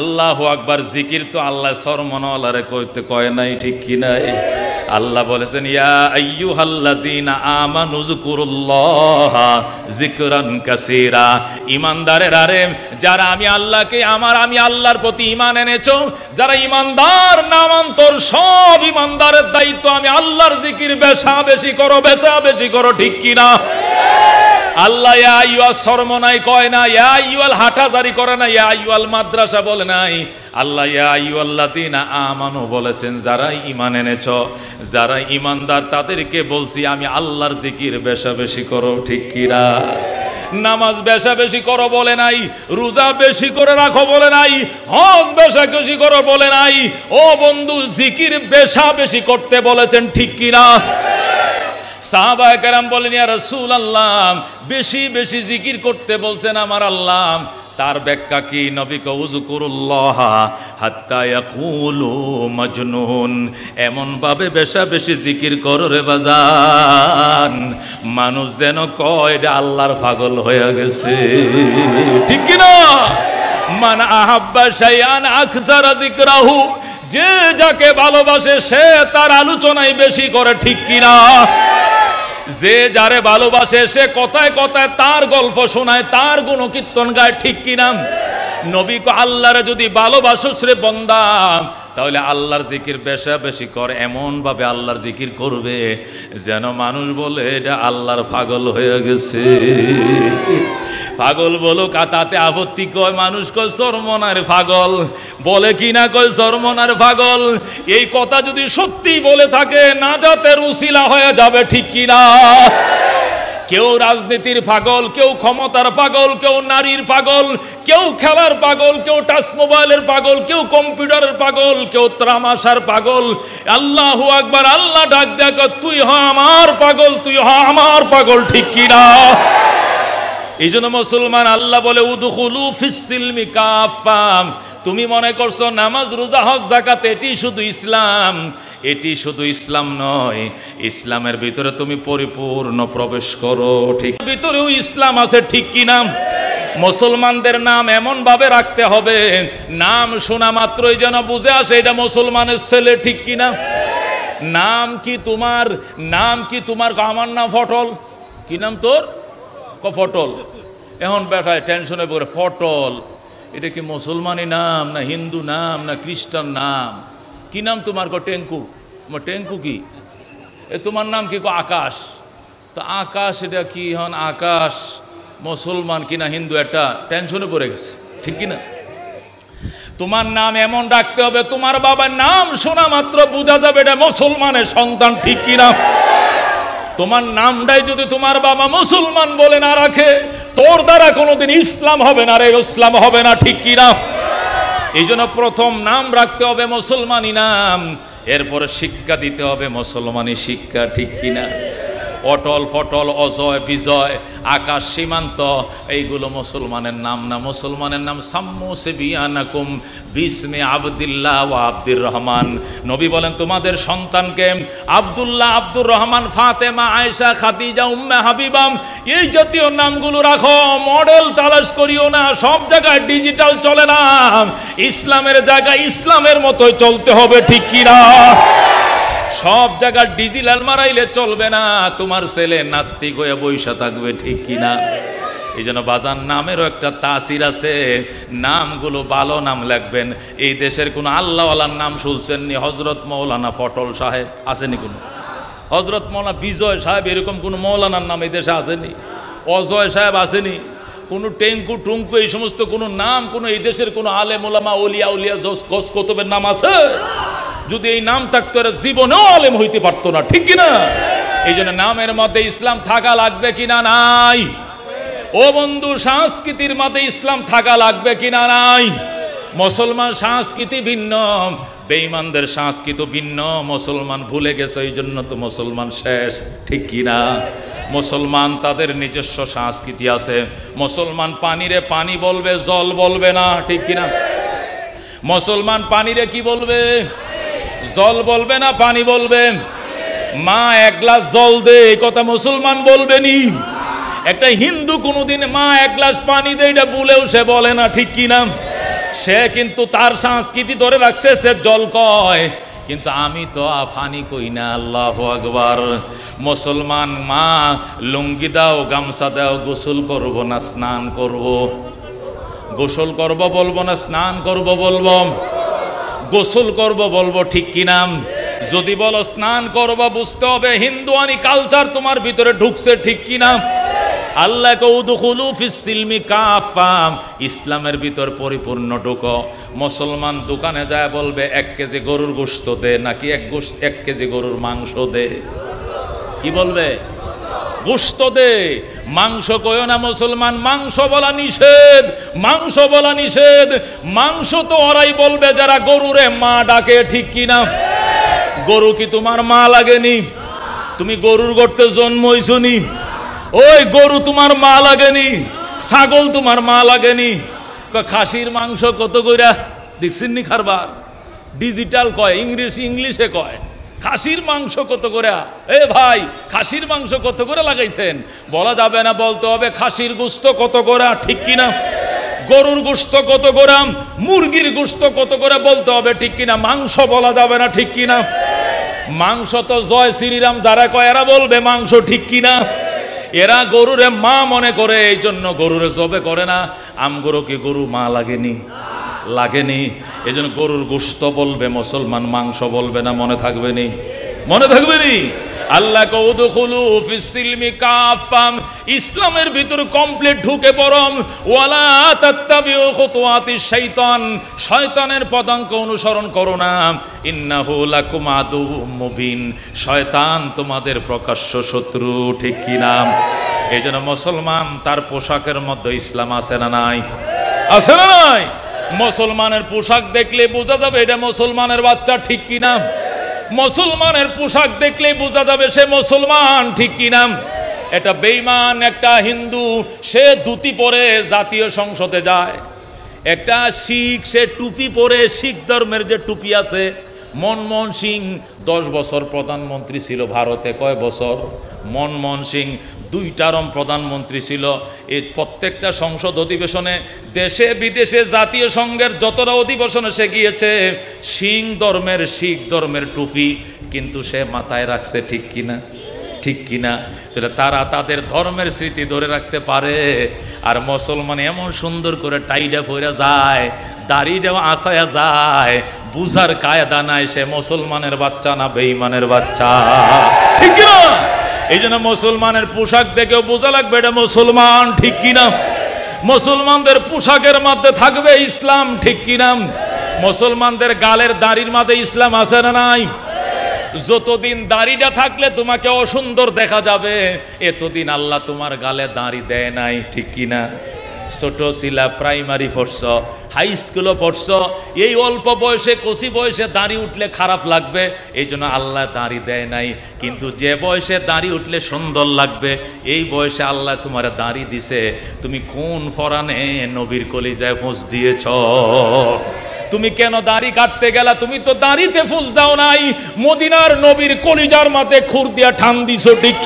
আল্লাহ আকবার জিকির তো আল্লাহ সরমনওয়ালারে কইতে কয় নাই ঠিক কি নাই আল্লাহ বলেছেন ইয়া আইয়ু হাল্লাদিনা আমানু যুকুরুল্লাহ যিকরান কাসীরা ইমানদারের আরে যারা আমি আল্লাহকে আমার আমি আল্লাহর প্রতি ইমান এনেছো যারা ইমানদার নামান্তর সব ইমানদারের দায়িত্ব আমি আল্লাহর জিকির বেশা বেশি করো বেশা বেশি করো ঠিক কি না আল্লাহ ইয়া সরমনাই কয় না ইয়া আইয়াল হাঁটাজারি করে না ইয়া আইয়াল মাদ্রাসা বলে নাই আল্লাহ ইয়া আইয়াল্লাদিনা আমানু বলেছেন যারা ইমান এনেছ যারা ইমানদার তাদেরকে বলছি আমি আল্লাহর জিকির বেশা বেশি করো ঠিক কিরা নামাজ বেশা বেশি করো বলে নাই রোজা বেশি করে রাখো বলে নাই হজ বেশা বেশি করো বলে নাই ও বন্ধু জিকির বেশা বেশি করতে বলেছেন ঠিক কিনা সাহাবাহাম বলেন ইয়া রসুল আল্লাহ বেশি বেশি জিকির করতে বলছেন আমার আল্লাহ তার ব্যাখ্যা কি নবী কৌজ মজনুন এমনভাবে বেশা বেশি জিকির করো রে বাজান মানুষ যেন কয় আল্লাহর পাগল হয়ে গেছে ঠিক কিনা মান আহাব্বা শাইয়ান আখজারা রাহু যে যাকে ভালোবাসে সে তার আলোচনাই বেশি করে ঠিক কিনা যে যারে ভালোবাসে সে কথায় কথায় তার গল্প শোনায় তার গুণ কীর্তন গায় ঠিক কিনা নবী আল্লাহরে যদি ভালোবাসো শ্রে বন্দা তাহলে আল্লাহর জিকির বেশা বেশি কর এমনভাবে আল্লাহর জিকির করবে যেন মানুষ বলে এটা আল্লাহর পাগল হয়ে গেছে পাগল বলো কাতাতে আপত্তি কয় মানুষ কয় সরমনার পাগল বলে কি না কয় সরমনার পাগল এই কথা যদি সত্যি বলে থাকে না যাতে উশিলা হয়ে যাবে ঠিক কিনা কেউ রাজনীতির পাগল কেউ ক্ষমতার পাগল কেউ নারীর পাগল কেউ খেলার পাগল কেউ টাচ মোবাইলের পাগল কেউ কম্পিউটারের পাগল কেউ ত্রামাশার পাগল আল্লাহ আকবার আল্লাহ ডাক দেখ তুই হ আমার পাগল তুই হ আমার পাগল ঠিক কিনা এই জন্য মুসলমান আল্লাহ বলে উদুহুলু ফিসিলমি কাফাম তুমি মনে করছো নামাজ রোজা হজ জাকাত এটি শুধু ইসলাম এটি শুধু ইসলাম নয় ইসলামের ভিতরে তুমি পরিপূর্ণ প্রবেশ করো ঠিক ভিতরেও ইসলাম আছে ঠিক কি নাম মুসলমানদের নাম এমনভাবে রাখতে হবে নাম শোনা মাত্রই যেন বুঝে আসে এটা মুসলমানের ছেলে ঠিক কি না নাম কি তোমার নাম কি তোমার আমার নাম ফটল কি নাম তোর ফটল এখন ব্যাথায় টেনশনে পড়ে ফটল এটা কি মুসলমানি নাম না হিন্দু নাম না খ্রিস্টান নাম কি নাম তোমার কো টেঙ্কু টেঙ্কু কি এ তোমার নাম কি কো আকাশ তো আকাশ এটা কি হন আকাশ মুসলমান কিনা হিন্দু একটা টেনশনে পড়ে গেছে ঠিক কিনা তোমার নাম এমন রাখতে হবে তোমার বাবার নাম শোনা মাত্র বোঝা যাবে এটা মুসলমানের সন্তান ঠিক কিনা তোমার নামটাই যদি তোমার বাবা মুসলমান বলে না রাখে তোর দ্বারা কোনোদিন ইসলাম হবে না রে ইসলাম হবে না ঠিক কি না এই জন্য প্রথম নাম রাখতে হবে মুসলমানি নাম এরপরে শিক্ষা দিতে হবে মুসলমানি শিক্ষা ঠিক কিনা অটল ফটল অজয় বিজয় আকাশ সীমান্ত এইগুলো মুসলমানের নাম না মুসলমানের নাম সাম্মু সেবিয়ানাকুম বিসমে আবদুল্লাহ ও আব্দুর রহমান নবী বলেন তোমাদের সন্তানকে আবদুল্লাহ আব্দুর রহমান ফাতেমা আয়েশা খাদিজা উম্মে হাবিবাম এই জাতীয় নামগুলো রাখো মডেল তালাশ করিও না সব জায়গায় ডিজিটাল চলে না ইসলামের জায়গায় ইসলামের মতোই চলতে হবে ঠিক কিনা সব জায়গার ডিজিটাল মারাইলে চলবে না তোমার ছেলে নাস্তিক হয়ে বৈশা থাকবে ঠিক কিনা এই জন্য বাজার নামেরও একটা তাসির আছে নামগুলো ভালো নাম লাগবেন এই দেশের কোনো আল্লাহওয়ালার নাম শুনছেননি হজরত মৌলানা ফটল সাহেব আসেনি কোনো হজরত মৌলানা বিজয় সাহেব এরকম কোনো মৌলানার নাম এই দেশে আসেনি অজয় সাহেব আসেনি কোনো টেঙ্কু টুঙ্কু এই সমস্ত কোনো নাম কোনো এই দেশের কোনো মোলামা অলিয়া উলিয়া গস কতবের নাম আছে যদি এই নাম থাকতো এরা জীবনেও আলেম হইতে পারতো না ঠিক কিনা এই জন্য নামের মধ্যে ইসলাম থাকা লাগবে কিনা নাই ও বন্ধু সংস্কৃতির মধ্যে ইসলাম থাকা লাগবে কিনা নাই মুসলমান সংস্কৃতি ভিন্ন বেঈমানদের সংস্কৃতি ভিন্ন মুসলমান ভুলে গেছে ওই জন্য তো মুসলমান শেষ ঠিক কিনা মুসলমান তাদের নিজস্ব সংস্কৃতি আছে মুসলমান পানিরে পানি বলবে জল বলবে না ঠিক কিনা মুসলমান পানিরে কি বলবে জল বলবে না পানি বলবে মা এক গ্লাস জল দে কথা মুসলমান বলবেনি একটা হিন্দু কোনোদিন মা এক গ্লাস পানি দে এটা বলেও সে বলে না ঠিক কি নাম সে কিন্তু তার সংস্কৃতি ধরে রাখছে সে জল কয় কিন্তু আমি তো আফানি কই না আল্লাহ আকবার মুসলমান মা লুঙ্গি দাও গামছা দাও গোসল করব না স্নান করব গোসল করব বলবো না স্নান করব বলবো গোসল করব বলবো ঠিক কি নাম যদি বলো স্নান করবো বুঝতে হবে হিন্দু আনি কালচার তোমার ভিতরে ঢুকছে ঠিক কি নাম আল্লাহকে উদুখুলু ফিসিলমি কাফাম ইসলামের ভিতর পরিপূর্ণ ঢুকো মুসলমান দোকানে যায় বলবে এক কেজি গরুর গোস্ত দে নাকি এক গোস্ত এক কেজি গরুর মাংস দে কি বলবে গোস্ত দে মাংস কয় না মুসলমান মাংস বলা নিষেধ মাংস বলা নিষেধ মাংস তো ওরাই বলবে যারা গরুরে মা ডাকে ঠিক কিনা গরু কি তোমার মা লাগেনি তুমি গরুর গর্তে জন্ম হইছনি ওই গরু তোমার মা লাগেনি ছাগল তোমার মা লাগেনি খাসির মাংস কত কইরা দেখছেন নি খারবার ডিজিটাল কয় ইংলিশ ইংলিশে কয় খাসির মাংস কত করে এ ভাই খাসির মাংস কত করে লাগাইছেন বলা যাবে না বলতে হবে খাসির গুস্ত কত করে ঠিক কিনা গরুর গোস্ত কত করে মুরগির গুস্ত কত করে বলতে হবে ঠিক কিনা মাংস বলা যাবে না ঠিক কিনা মাংস তো জয় শ্রীরাম যারা কয় এরা বলবে মাংস ঠিক কিনা এরা গরুরে মা মনে করে এই জন্য গরুরে জবে করে না কি গরু মা লাগেনি না লাগেনি এই জন্য গরুর গোস্ত বলবে মুসলমান মাংস বলবে না মনে থাকবে নি মনে থাকবে নি আল্লাহ কাফাম ইসলামের ভিতর কমপ্লিট ঢুকে পড়ম ওয়ালা তাত্তাবিউ খুতুয়াতি শাইতান শয়তানের পদাঙ্ক অনুসরণ করো না ইন্নাহু লাকুম আদুউম মুবিন শয়তান তোমাদের প্রকাশ্য শত্রু ঠিক কি নাম এই জন্য মুসলমান তার পোশাকের মধ্যে ইসলাম আছে না নাই আছে না নাই মুসলমানের পোশাক দেখলে বোঝা যাবে এটা মুসলমানের বাচ্চা ঠিক কিনা মুসলমানের পোশাক দেখলে বোঝা যাবে সে মুসলমান ঠিক কিনা এটা বেইমান একটা হিন্দু সে ধুতি পরে জাতীয় সংসদে যায় একটা শিখ সে টুপি পরে শিখ ধর্মের যে টুপি আছে মনমোহন সিং দশ বছর প্রধানমন্ত্রী ছিল ভারতে কয় বছর মনমোহন সিং দুই টার্ম প্রধানমন্ত্রী ছিল এই প্রত্যেকটা সংসদ অধিবেশনে দেশে বিদেশে জাতীয় সংঘের যতটা অধিবেশনে সে গিয়েছে সিং ধর্মের শিখ ধর্মের টুপি কিন্তু সে মাথায় রাখছে ঠিক কিনা ঠিক কিনা তাহলে তারা তাদের ধর্মের স্মৃতি ধরে রাখতে পারে আর মুসলমান এমন সুন্দর করে টাইডা পরে যায় দেওয়া আসায়া যায় বুঝার কায়দা নাই সে মুসলমানের বাচ্চা না বেঈমানের বাচ্চা ঠিক কিনা এই জন্য মুসলমানের পোশাক দেখেও বোঝা লাগবে এটা মুসলমান ঠিক কিনা মুসলমানদের পোশাকের মধ্যে থাকবে ইসলাম ঠিক কিনা মুসলমানদের গালের দাড়ির মাঝে ইসলাম আছে না নাই যতদিন দাড়িটা থাকলে তোমাকে অসুন্দর দেখা যাবে এতদিন আল্লাহ তোমার গালে দাড়ি দেয় নাই ঠিক কিনা ছোট শিলা প্রাইমারি পড়ছ হাই স্কুলও পড়ছ এই অল্প বয়সে কষি বয়সে দাঁড়ি উঠলে খারাপ লাগবে এই জন্য আল্লাহ দাঁড়ি দেয় নাই কিন্তু যে বয়সে দাঁড়ি উঠলে সুন্দর লাগবে এই বয়সে আল্লাহ তোমার দাঁড়ি দিছে তুমি কোন ফরানে নবীর কলিজায় ফোঁস দিয়েছ তুমি কেন দাড়ি কাটতে গেলা তুমি তো দাড়িতে ফুস দাও নাই মদিনার নবীর কলিজার মাতে খুর দিয়া ঠান দিছ ঠিক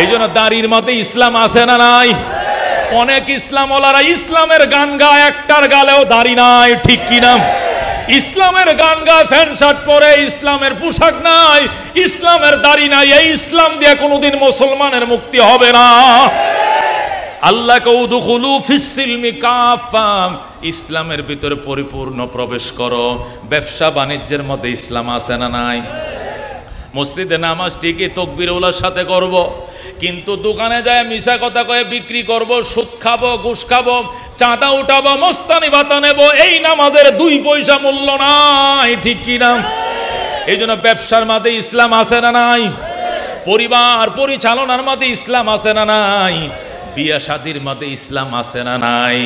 এই জন্য দাড়ির মতে ইসলাম আসে না নাই অনেক ইসলামওয়ালারা ইসলামের গান গায় একটার গালেও দাড়ি নাই ঠিক কিনা ইসলামের গান গায় ফ্যান্ট শার্ট পরে ইসলামের পোশাক নাই ইসলামের দাড়ি নাই এই ইসলাম দিয়ে কোনোদিন মুসলমানের মুক্তি হবে না ইসলামের ভিতরে পরিপূর্ণ প্রবেশ করো ব্যবসা বাণিজ্যের মধ্যে ইসলাম আছে না নাই মসজিদে নামাজ ঠিকই তকবির ওলার সাথে করবো কিন্তু দোকানে যায় মিশা কথা কয়ে বিক্রি করব সুদ খাবো ঘুষ খাবো চাঁদা উঠাবো মস্তানি ভাতা নেব এই নামাজের দুই পয়সা মূল্য নাই ঠিক কি না এই জন্য ব্যবসার মাঝে ইসলাম আছে না নাই পরিবার পরিচালনার মাঝে ইসলাম আছে না নাই বিয়া শাদির মাঝে ইসলাম আছে না নাই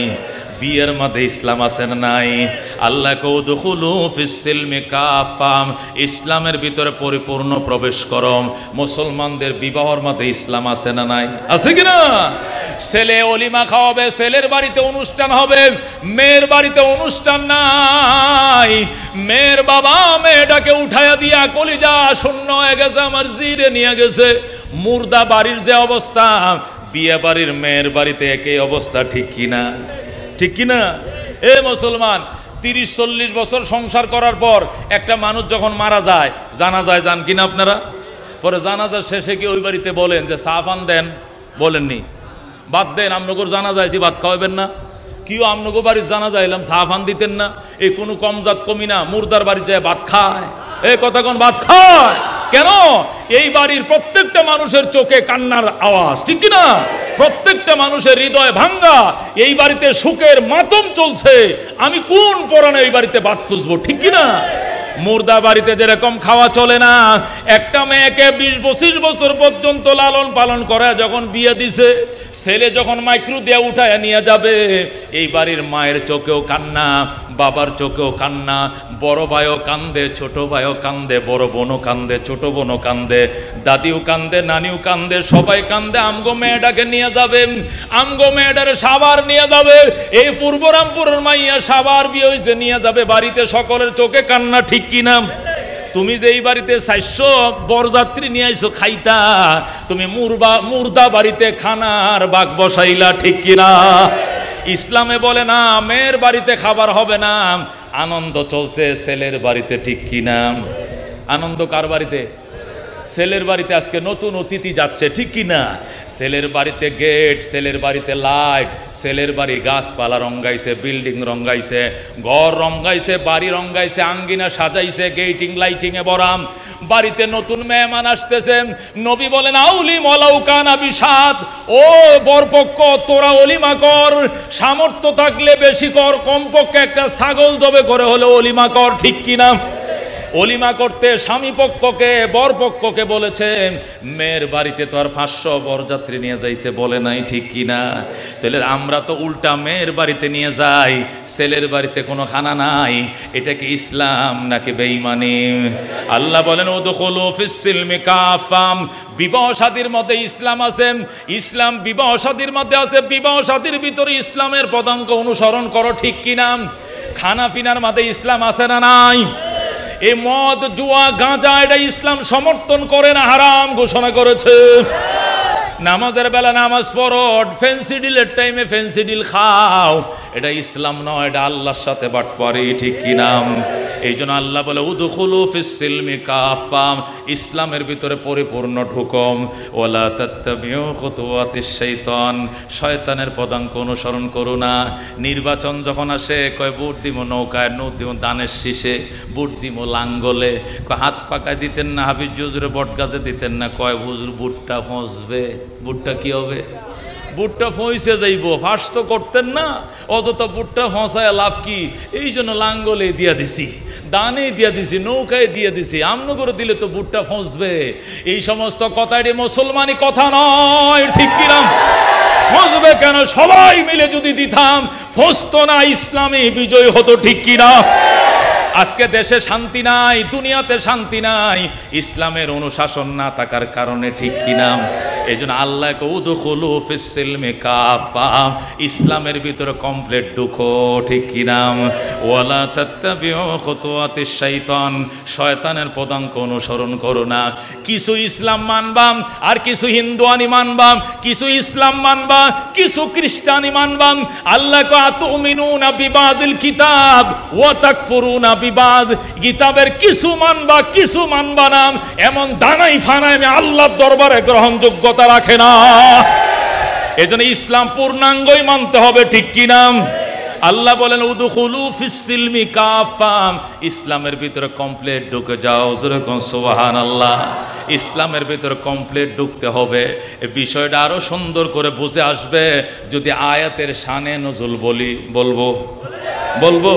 বিয়ের মধ্যে ইসলাম আসেন নাই আল্লাহ কাফাম ইসলামের ভিতরে পরিপূর্ণ প্রবেশ করম মুসলমানদের বিবাহর মধ্যে ইসলাম আসে না নাই আছে কিনা ছেলে অলিমা খাওয়াবে ছেলের বাড়িতে অনুষ্ঠান হবে মেয়ের বাড়িতে অনুষ্ঠান নাই মেয়ের বাবা মেয়েটাকে উঠাইয়া দিয়া কলিজা শূন্য হয়ে গেছে আমার জিরে নিয়ে গেছে মুর্দা বাড়ির যে অবস্থা বিয়ে বাড়ির মেয়ের বাড়িতে একই অবস্থা ঠিক কিনা ঠিক কিনা এ মুসলমান তিরিশ চল্লিশ বছর সংসার করার পর একটা মানুষ যখন মারা যায় জানা যায় যান কিনা আপনারা পরে জানাজার শেষে কি ওই বাড়িতে বলেন যে সাফান দেন বলেননি বাদ দেন আমনগর জানা যাইছি বাদ খাওয়াবেন না কিও আমনগর বাড়ির জানা যাইলাম সাফান দিতেন না এই কোনো কমজাত কমি না মুর্দার বাড়িতে বাদ খায় এ কথা কোন বাদ খায় কেন এই বাড়ির প্রত্যেকটা মানুষের চোখে কান্নার আওয়াজ ঠিক না প্রত্যেকটা মানুষের হৃদয় ভাঙ্গা এই বাড়িতে সুখের মাতম চলছে আমি কোন পরাণে এই বাড়িতে বাদ খুঁজবো ঠিক কিনা মুর্দা বাড়িতে যেরকম খাওয়া চলে না একটা মেয়েকে বিশ পঁচিশ বছর পর্যন্ত লালন পালন করা যখন বিয়ে দিছে ছেলে যখন মাইক্রো দিয়ে উঠায় নিয়ে যাবে এই বাড়ির মায়ের চোখেও কান্না বাবার চোখেও কান্না বড় ভাইও কান্দে ছোট ভাইও কান্দে বড় বোনও কান্দে ছোট বোনও কান্দে দাদিও কান্দে নানিও কান্দে সবাই কান্দে আমগো মেয়েটাকে নিয়ে যাবে আমগো মেয়েটারে সাবার নিয়ে যাবে এই রামপুরের মাইয়া সাবার বিয়ে হয়েছে নিয়ে যাবে বাড়িতে সকলের চোখে কান্না ঠিক কি নাম তুমি এই বাড়িতে চাইছো বরযাত্রী নিয়ে আইছো খাইতা তুমি মুরবা মুর্দা বাড়িতে খানার বাঘ বসাইলা ঠিক কিনা ইসলামে বলে না মেয়ের বাড়িতে খাবার হবে না আনন্দ চলছে ছেলের বাড়িতে ঠিক কিনা আনন্দ কার বাড়িতে ছেলের বাড়িতে আজকে নতুন অতিথি যাচ্ছে ঠিক কিনা সেলের বাড়িতে গেট সেলের বাড়িতে লাইট সেলের বাড়ি গাছপালা রঙ্গাইছে বিল্ডিং রঙ্গাইছে ঘর রঙ্গাইছে বাড়ি রঙ্গাইছে আঙ্গিনা সাজাইছে গেটিং লাইটিং এ বরাম বাড়িতে নতুন মেহমান আসতেছে নবী বলেন আউলি মলাউ কানা বিষাদ ও বরপক্ষ তোরা অলিমা কর সামর্থ্য থাকলে বেশি কর কমপক্ষে একটা ছাগল দবে করে হলো অলিমা কর ঠিক কিনা অলিমা করতে স্বামী পক্ষকে বর পক্ষকে বলেছেন মেয়ের বাড়িতে তো আর পাঁচশো বরযাত্রী নিয়ে যাইতে বলে নাই ঠিক কিনা তাহলে আমরা তো উল্টা মেয়ের বাড়িতে নিয়ে যাই ছেলের বাড়িতে কোনো খানা নাই এটা কি ইসলাম নাকি বেইমানি আল্লাহ বলেন ও দখল ফিসিলমি কাফাম বিবাহ সাদীর মধ্যে ইসলাম আছে ইসলাম বিবাহ সাদীর মধ্যে আছে বিবাহ সাদীর ভিতরে ইসলামের পদাঙ্ক অনুসরণ করো ঠিক কিনা খানা ফিনার মাঝে ইসলাম আছে না নাই এই মদ জুয়া গাঁজা এটা ইসলাম সমর্থন করে না হারাম ঘোষণা করেছে নামাজের বেলা নামাজ পড় ফেন্সি ডিলের টাইমে ফেন্সি ডিল খাও এটা ইসলাম নয় এটা আল্লাহর সাথে বাট পরে ঠিক কি নাম এই জন্য আল্লাহ বলে উদুখুলু ফিসিলমি কাফাম ইসলামের ভিতরে পরিপূর্ণ ঢুকম ওলা তত্ত্বমিও শয়তানের পদাঙ্ক অনুসরণ করু না নির্বাচন যখন আসে কয় বুট নৌকায় নৌ দানের শীষে বুট দিব লাঙ্গলে কয় হাত পাকায় দিতেন না হাবিজ জুজুরে বট গাছে দিতেন না কয় হুজুর বুটটা ফসবে বুটটা কি হবে বুটটা ফঁইসে যাইব ফাঁস তো করতেন না অযথা বুটটা ফঁসায় লাভ কি এই জন্য লাঙ্গলে দিয়া দিছি দানে দিয়া দিছি নৌকায় দিয়ে দিছি আমন করে দিলে তো বুটটা ফঁসবে এই সমস্ত কথা রে মুসলমানি কথা নয় ঠিক কিরাম ফসবে কেন সবাই মিলে যদি দিতাম ফসতো না ইসলামে বিজয় হতো ঠিক কিরাম আজকে দেশে শান্তি নাই দুনিয়াতে শান্তি নাই ইসলামের অনুশাসন না থাকার কারণে ঠিক কিনা এই জন্য আল্লাহ উদুখুলু কাফা ইসলামের ভিতরে কমপ্লেট ঢুকো ঠিক কিনা ওয়ালা তাত্তাবিউ শয়তানের পদাঙ্ক অনুসরণ করো না কিছু ইসলাম মানবাম আর কিছু হিন্দুয়ানি মানবাম কিছু ইসলাম মানবা কিছু খ্রিস্টানি মানবাম আল্লাহ আতুমিনুনা বিবাদিল কিতাব ওয়া তাকফুরুনা বিবাদ গীতাবের কিছু মানবা কিছু মানবা না এমন দানাই ফানাই আমি আল্লাহর দরবারে গ্রহণযোগ্যতা রাখে না এজন্য ইসলাম পূর্ণাঙ্গই মানতে হবে ঠিক কি নাম আল্লাহ বলেন উদুখুলু ফিসিলমি কাফাম ইসলামের ভিতরে কমপ্লিট ঢুকে যাও যেরকম সোহান আল্লাহ ইসলামের ভিতরে কমপ্লিট ঢুকতে হবে এ বিষয়টা আরও সুন্দর করে বুঝে আসবে যদি আয়াতের সানে নজুল বলি বলবো বলবো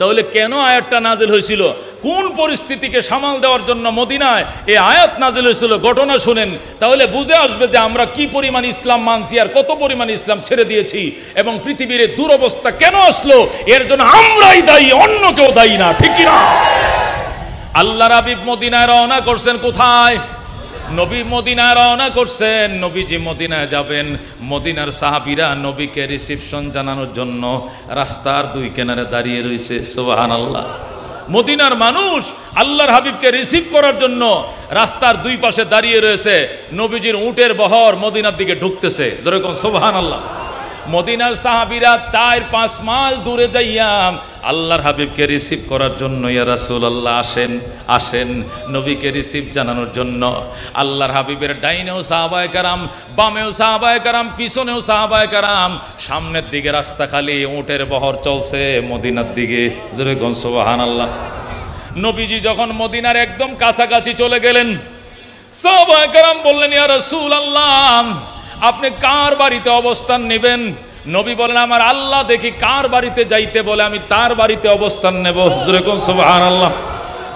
তাহলে কেন আয়াতটা নাজেল হয়েছিল কোন পরিস্থিতিকে সামাল দেওয়ার জন্য মদিনায় এই আয়াত নাজেল হয়েছিল ঘটনা শুনেন তাহলে বুঝে আসবে যে আমরা কি পরিমাণ ইসলাম মানছি আর কত পরিমাণ ইসলাম ছেড়ে দিয়েছি এবং পৃথিবীর দুরবস্থা কেন আসলো এর জন্য আমরাই দায়ী অন্য কেউ দায়ী না ঠিক না আল্লাহ রাবিব মদিনায় রওনা করছেন কোথায় নবী মদিনা রওনা করছেন নবীজি মদিনায় যাবেন মদিনার সাহাবিরা নবীকে রিসিপশন জানানোর জন্য রাস্তার দুই কিনারে দাঁড়িয়ে রয়েছে সোহান আল্লাহ মদিনার মানুষ আল্লাহর হাবিবকে রিসিভ করার জন্য রাস্তার দুই পাশে দাঁড়িয়ে রয়েছে নবীজির উটের বহর মদিনার দিকে ঢুকতেছে যেরকম সোহান আল্লাহ মদিনার সাহাবিরা চার পাঁচ মাইল দূরে যাইয়াম আল্লাহর হাবিবকে রিসিভ করার জন্য ইয়া রাসুল আল্লাহ আসেন আসেন নবীকে রিসিভ জানানোর জন্য আল্লাহর হাবিবের ডাইনেও সাহাবায় কারাম বামেও সাহাবায় কারাম পিছনেও সাহাবায় কারাম সামনের দিকে রাস্তা খালি উঁটের বহর চলছে মদিনার দিকে জোরে গনসবাহান আল্লাহ নবীজি যখন মদিনার একদম কাছাকাছি চলে গেলেন সাহাবায় কারাম বললেন ইয়া রাসুল আল্লাহ আপনি কার বাড়িতে অবস্থান নেবেন নবী বলেন আমার আল্লাহ দেখি কার বাড়িতে যাইতে বলে আমি তার বাড়িতে অবস্থান নেব যেরকম সোহান আল্লাহ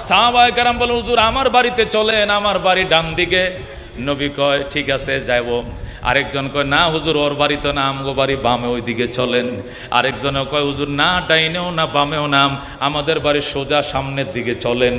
সাহাবাহাম বলে হুজুর আমার বাড়িতে চলেন আমার বাড়ি ডান দিকে নবী কয় ঠিক আছে যাইব আরেকজন কয় না হুজুর ওর বাড়ি তো না আমগো বাড়ি বামে ওই দিকে চলেন আরেকজনে কয় হুজুর না ডাইনেও না বামেও নাম আমাদের বাড়ির সোজা সামনের দিকে চলেন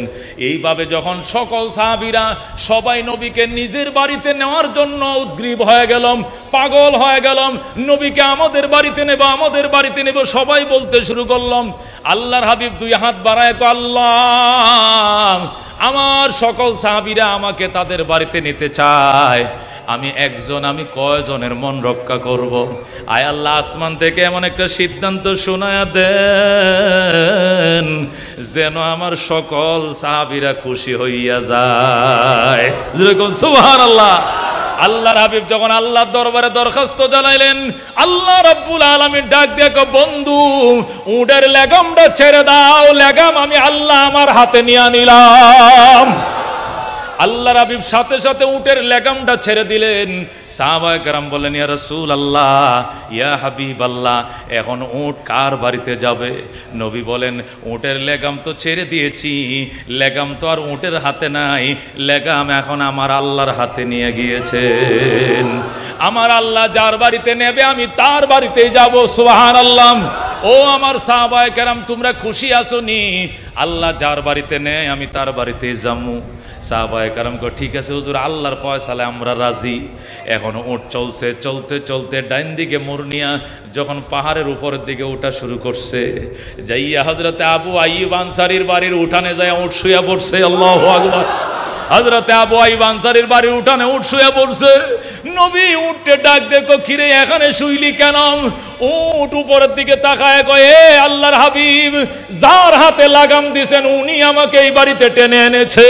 এইভাবে যখন সকল সাহাবিরা সবাই নবীকে নিজের বাড়িতে নেওয়ার জন্য উদ্গ্রীব হয়ে গেলাম পাগল হয়ে গেলাম নবীকে আমাদের বাড়িতে নেব আমাদের বাড়িতে নেব সবাই বলতে শুরু করলাম আল্লাহর হাবিব দুই হাত বাড়ায় আল্লাহ আমার সকল সাহাবিরা আমাকে তাদের বাড়িতে নিতে চায় আমি একজন আমি কয়জনের মন রক্ষা করব। আয় আল্লাহ আসমান থেকে এমন একটা সিদ্ধান্ত শোনায় দেন যেন আমার সকল সাহাবিরা খুশি হইয়া যায় যেরকম সুহান আল্লাহ আল্লাহ হাবিব যখন আল্লাহর দরবারে দরখাস্ত জানাইলেন আল্লাহ রব্বুল আলমী ডাক দেখো বন্ধু উডের লেগামটা ছেড়ে দাও লেগাম আমি আল্লাহ আমার হাতে নিয়ে নিলাম আল্লাহর রাবিব সাথে সাথে উটের লেগামটা ছেড়ে দিলেন সাহাবায় কারাম বললেন ইয়া রসুল আল্লাহ ইয়া হাবিব আল্লাহ এখন উঁট কার বাড়িতে যাবে নবী বলেন উঁটের লেগাম তো ছেড়ে দিয়েছি লেগাম তো আর উঁটের হাতে নাই লেগাম এখন আমার আল্লাহর হাতে নিয়ে গিয়েছেন আমার আল্লাহ যার বাড়িতে নেবে আমি তার বাড়িতে যাব সোহান আল্লাহ ও আমার সাহাবায় কেরাম তোমরা খুশি আসনি আল্লাহ যার বাড়িতে নেয় আমি তার বাড়িতে যামু সাহবায় কারণ ঠিক আছে হুজুর আল্লাহর ফয়সালে আমরা রাজি এখন উঠ চলছে চলতে চলতে ডাইন দিকে মরনিয়া যখন পাহাড়ের উপরের দিকে ওঠা শুরু করছে যাইয়া হজরতে আবু আইব আনসারির বাড়ির উঠানে যায় উঠ শুয়া পড়ছে আল্লাহ আকবর হজরতে আবু আইব আনসারির বাড়ির উঠানে উঠ শুয়া পড়ছে নবী উঠে ডাক দেখো খিরে এখানে শুইলি কেন উঠ উপরের দিকে তাকায় এ আল্লাহর হাবিব যার হাতে লাগাম দিছেন উনি আমাকে এই বাড়িতে টেনে এনেছে